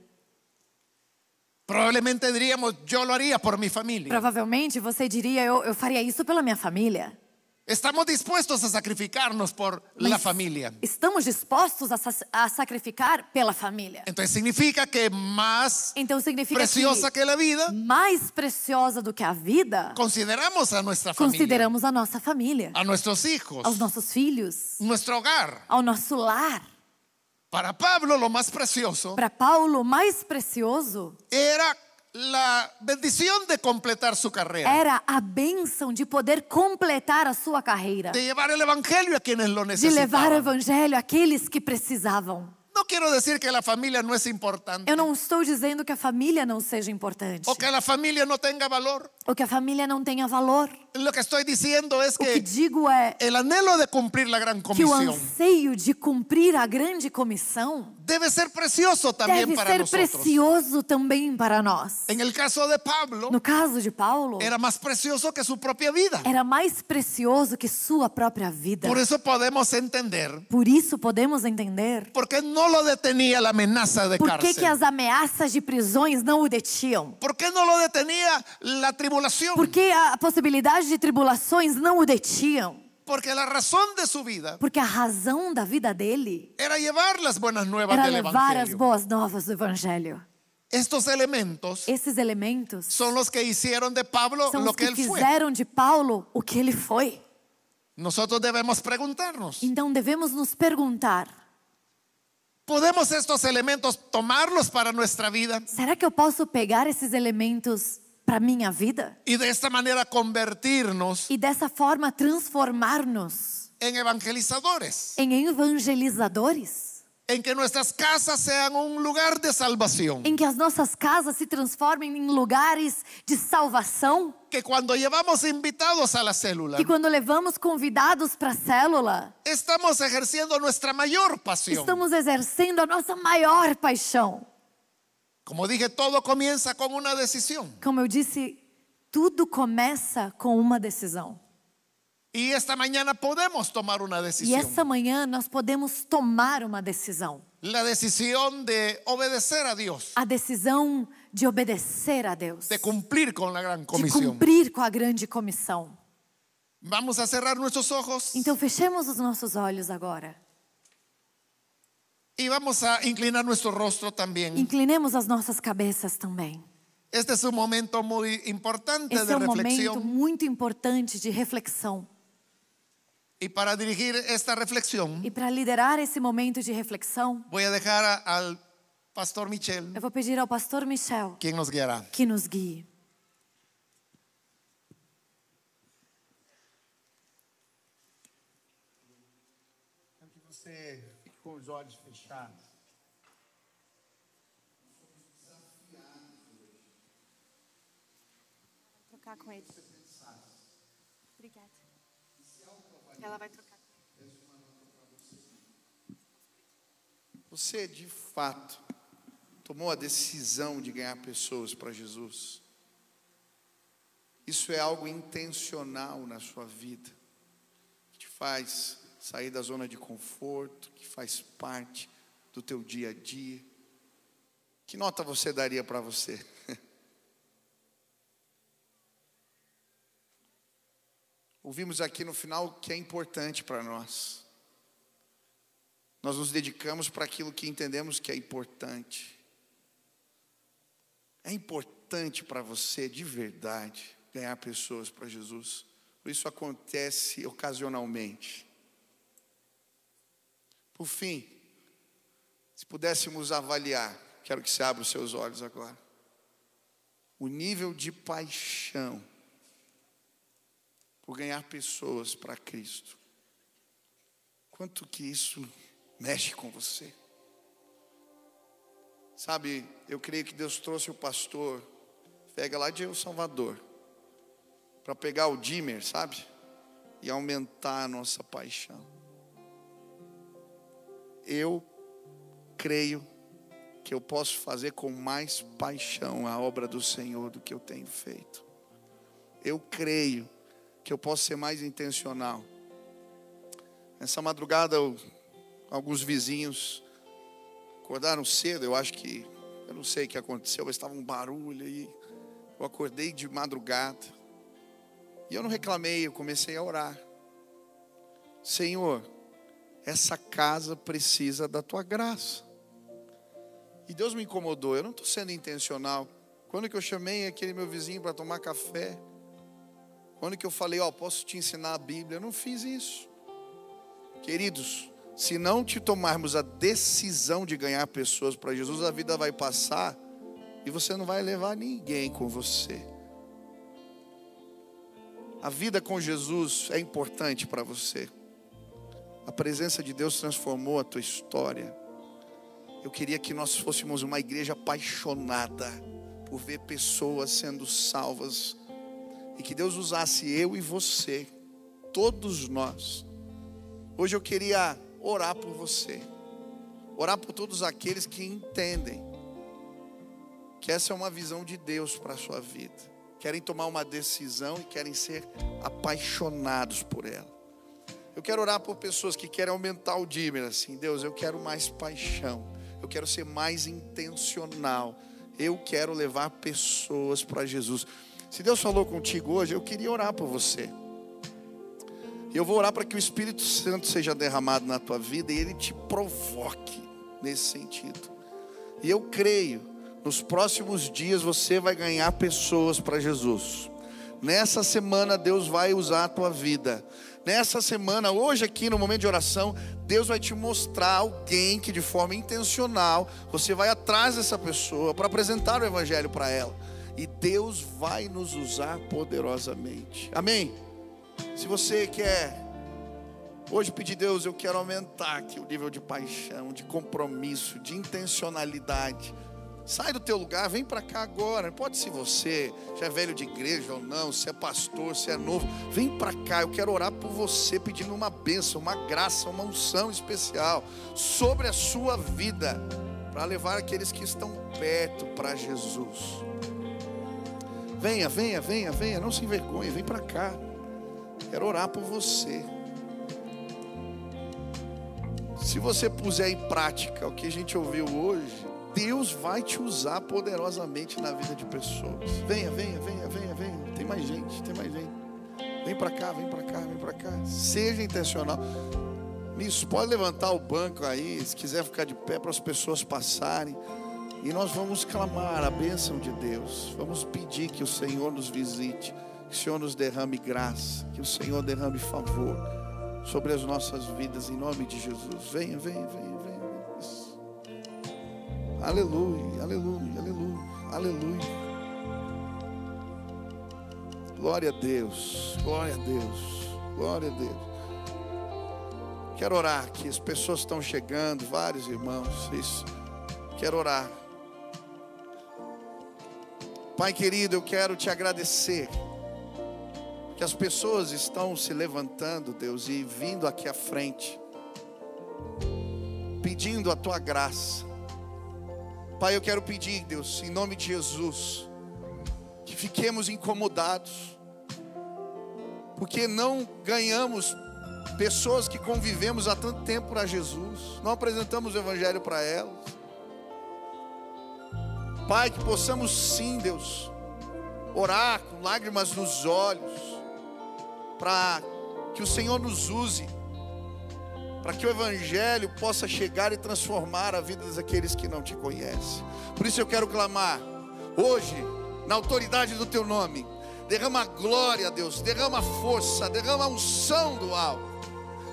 Provavelmente diríamos, eu lo haria por minha família. Provavelmente você diria, eu, eu faria isso pela minha família. Estamos dispuestos a sacrificarnos por la familia. Estamos dispuestos a, sacrificar pela familia. Entonces significa que más significa preciosa que, la vida. Más preciosa do que a vida. Consideramos a nuestra familia. Consideramos a nossa família. A nuestros hijos. Aos nossos filhos. Nuestro hogar. Ao nosso lar. Para Pablo lo más precioso. Para Paulo mais precioso. Era de completar Era a bênção de poder completar a sua carreira. De levar o evangelho a quienes lo necessitavam. De levar o evangelho àqueles que precisavam. Não quero dizer que a família não é importante. Eu não estou dizendo que a família não seja importante. o que a família não tenha valor. o que a família não tenha valor. Lo que estou dizendo é que o que digo é o anelo de cumprir a grande comissão. Que o anseio de cumprir a grande comissão deve ser precioso também deve para ser precioso também para nós. Em el caso de Pablo, no caso de Paulo, era mais precioso que sua própria vida. Era mais precioso que sua própria vida. Por isso podemos entender. Por isso podemos entender. Porque não lo detenia a ameaça de cárcel. Por que as ameaças de prisões não o detinham? Por que não lo detenia a tribulação? Porque a possibilidade de tribulações não o detinham. Porque a razão de sua vida Porque a razão da vida dele era levar as boas novas era levar as boas novas do evangelho. Estos elementos Esses elementos são os que fizeram de Paulo o que, que ele foi. fizeram de Paulo o que ele foi. nós devemos perguntarnos. Então devemos nos perguntar. Podemos estes elementos tomá para nossa vida? Será que eu posso pegar esses elementos para minha vida. E dessa maneira convertir-nos. E dessa forma transformarnos em evangelizadores. Em evangelizadores. Em que nossas casas sejam um lugar de salvação. Em que as nossas casas se transformem em lugares de salvação. Que quando levamos invitados à célula. Que quando levamos convidados para a célula. Estamos exercendo nossa maior paixão. Estamos exercendo a nossa maior paixão. Como dije, todo comienza con una decisión. Como eu disse, tudo começa com uma decisão. E esta manhã podemos tomar uma decisão. E esta manhã nós podemos tomar uma decisão. A decisão de obedecer a Deus. A decisão de obedecer a Deus. De cumprir com a grande comissão. De cumprir com a grande comissão. Vamos a cerrar nossos olhos. Então fechemos os nossos olhos agora. E vamos a inclinar nosso rosto também. Inclinemos as nossas cabeças também. Este é um momento muito importante Esse de é um reflexão. momento muito importante de reflexão. E para dirigir esta reflexão. E para liderar esse momento de reflexão. Vou deixar ao pastor Michel. Eu vou pedir ao pastor Michel. Quem nos guiará? Que nos guie. Que você fique com os olhos está. trocar com ele. Obrigada. Ela vai trocar. Você de fato tomou a decisão de ganhar pessoas para Jesus. Isso é algo intencional na sua vida, que te faz sair da zona de conforto, que faz parte do teu dia a dia? Que nota você daria para você? Ouvimos aqui no final que é importante para nós. Nós nos dedicamos para aquilo que entendemos que é importante. É importante para você, de verdade, ganhar pessoas para Jesus. Isso acontece ocasionalmente. Por fim, se pudéssemos avaliar, quero que se abra os seus olhos agora. O nível de paixão por ganhar pessoas para Cristo. Quanto que isso mexe com você? Sabe, eu creio que Deus trouxe o pastor, pega lá de El Salvador, para pegar o dimmer, sabe? E aumentar a nossa paixão. Eu creio que eu posso fazer com mais paixão a obra do Senhor do que eu tenho feito. Eu creio que eu posso ser mais intencional. Essa madrugada, alguns vizinhos acordaram cedo, eu acho que, eu não sei o que aconteceu, mas estava um barulho aí. Eu acordei de madrugada. E eu não reclamei, eu comecei a orar. Senhor, essa casa precisa da tua graça. E Deus me incomodou, eu não estou sendo intencional. Quando que eu chamei aquele meu vizinho para tomar café? Quando que eu falei, ó, oh, posso te ensinar a Bíblia? Eu não fiz isso. Queridos, se não te tomarmos a decisão de ganhar pessoas para Jesus, a vida vai passar e você não vai levar ninguém com você. A vida com Jesus é importante para você. A presença de Deus transformou a tua história. Eu queria que nós fôssemos uma igreja apaixonada por ver pessoas sendo salvas e que Deus usasse eu e você, todos nós. Hoje eu queria orar por você, orar por todos aqueles que entendem que essa é uma visão de Deus para a sua vida, querem tomar uma decisão e querem ser apaixonados por ela. Eu quero orar por pessoas que querem aumentar o dímero, assim, Deus, eu quero mais paixão, eu quero ser mais intencional, eu quero levar pessoas para Jesus. Se Deus falou contigo hoje, eu queria orar por você. Eu vou orar para que o Espírito Santo seja derramado na tua vida e ele te provoque nesse sentido. E eu creio, nos próximos dias você vai ganhar pessoas para Jesus. Nessa semana Deus vai usar a tua vida nessa semana, hoje aqui no momento de oração, Deus vai te mostrar alguém que de forma intencional você vai atrás dessa pessoa para apresentar o evangelho para ela. E Deus vai nos usar poderosamente. Amém. Se você quer Hoje pedir Deus, eu quero aumentar aqui o nível de paixão, de compromisso, de intencionalidade. Sai do teu lugar, vem para cá agora. Pode ser você, se é velho de igreja ou não, se é pastor, se é novo, vem para cá. Eu quero orar por você, pedindo uma bênção, uma graça, uma unção especial sobre a sua vida, para levar aqueles que estão perto para Jesus. Venha, venha, venha, venha, não se envergonhe, vem para cá. Quero orar por você. Se você puser em prática o que a gente ouviu hoje, Deus vai te usar poderosamente na vida de pessoas. Venha, venha, venha, venha, venha. Tem mais gente, tem mais gente. Vem para cá, vem para cá, vem para cá. Seja intencional. Nisso, pode levantar o banco aí, se quiser ficar de pé para as pessoas passarem. E nós vamos clamar a bênção de Deus. Vamos pedir que o Senhor nos visite, que o Senhor nos derrame graça, que o Senhor derrame favor sobre as nossas vidas, em nome de Jesus. Venha, venha, venha. Aleluia, aleluia, aleluia, aleluia. Glória a Deus, glória a Deus, glória a Deus. Quero orar aqui, as pessoas estão chegando, vários irmãos, isso. Quero orar. Pai querido, eu quero te agradecer que as pessoas estão se levantando, Deus, e vindo aqui à frente, pedindo a tua graça. Pai, eu quero pedir, Deus, em nome de Jesus, que fiquemos incomodados, porque não ganhamos pessoas que convivemos há tanto tempo para Jesus, não apresentamos o Evangelho para elas. Pai, que possamos sim, Deus, orar com lágrimas nos olhos, para que o Senhor nos use para que o Evangelho possa chegar e transformar a vida daqueles que não te conhecem. Por isso eu quero clamar, hoje, na autoridade do teu nome, derrama glória, Deus, derrama força, derrama unção do alto,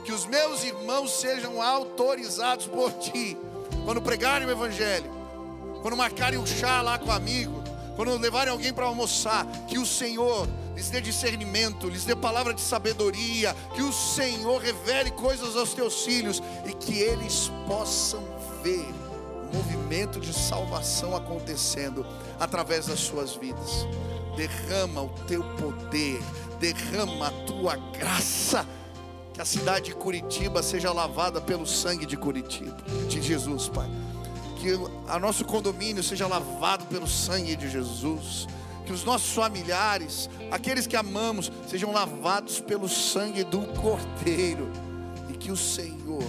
que os meus irmãos sejam autorizados por ti, quando pregarem o Evangelho, quando marcarem o um chá lá com o amigo, quando levarem alguém para almoçar, que o Senhor lhes dê discernimento, lhes dê palavra de sabedoria, que o Senhor revele coisas aos teus filhos e que eles possam ver o movimento de salvação acontecendo através das suas vidas. Derrama o teu poder, derrama a tua graça. Que a cidade de Curitiba seja lavada pelo sangue de Curitiba, de Jesus, Pai. Que o nosso condomínio seja lavado pelo sangue de Jesus que os nossos familiares, aqueles que amamos, sejam lavados pelo sangue do Cordeiro e que o Senhor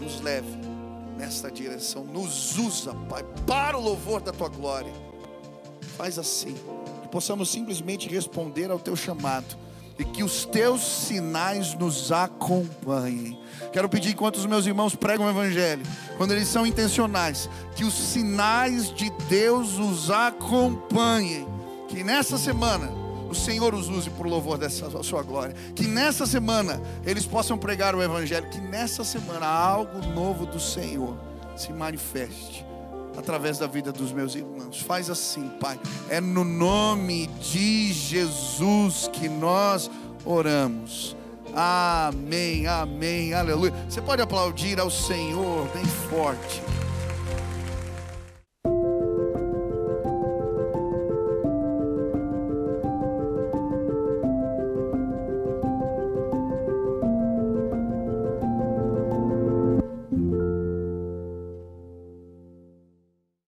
nos leve nesta direção, nos usa, Pai, para o louvor da tua glória. Faz assim, que possamos simplesmente responder ao teu chamado e que os teus sinais nos acompanhem. Quero pedir, enquanto os meus irmãos pregam o Evangelho, quando eles são intencionais, que os sinais de Deus os acompanhem que nessa semana o Senhor os use para o louvor dessa sua glória. Que nessa semana eles possam pregar o Evangelho. Que nessa semana algo novo do Senhor se manifeste através da vida dos meus irmãos. Faz assim, Pai. É no nome de Jesus que nós oramos. Amém, amém, aleluia. Você pode aplaudir ao Senhor bem forte.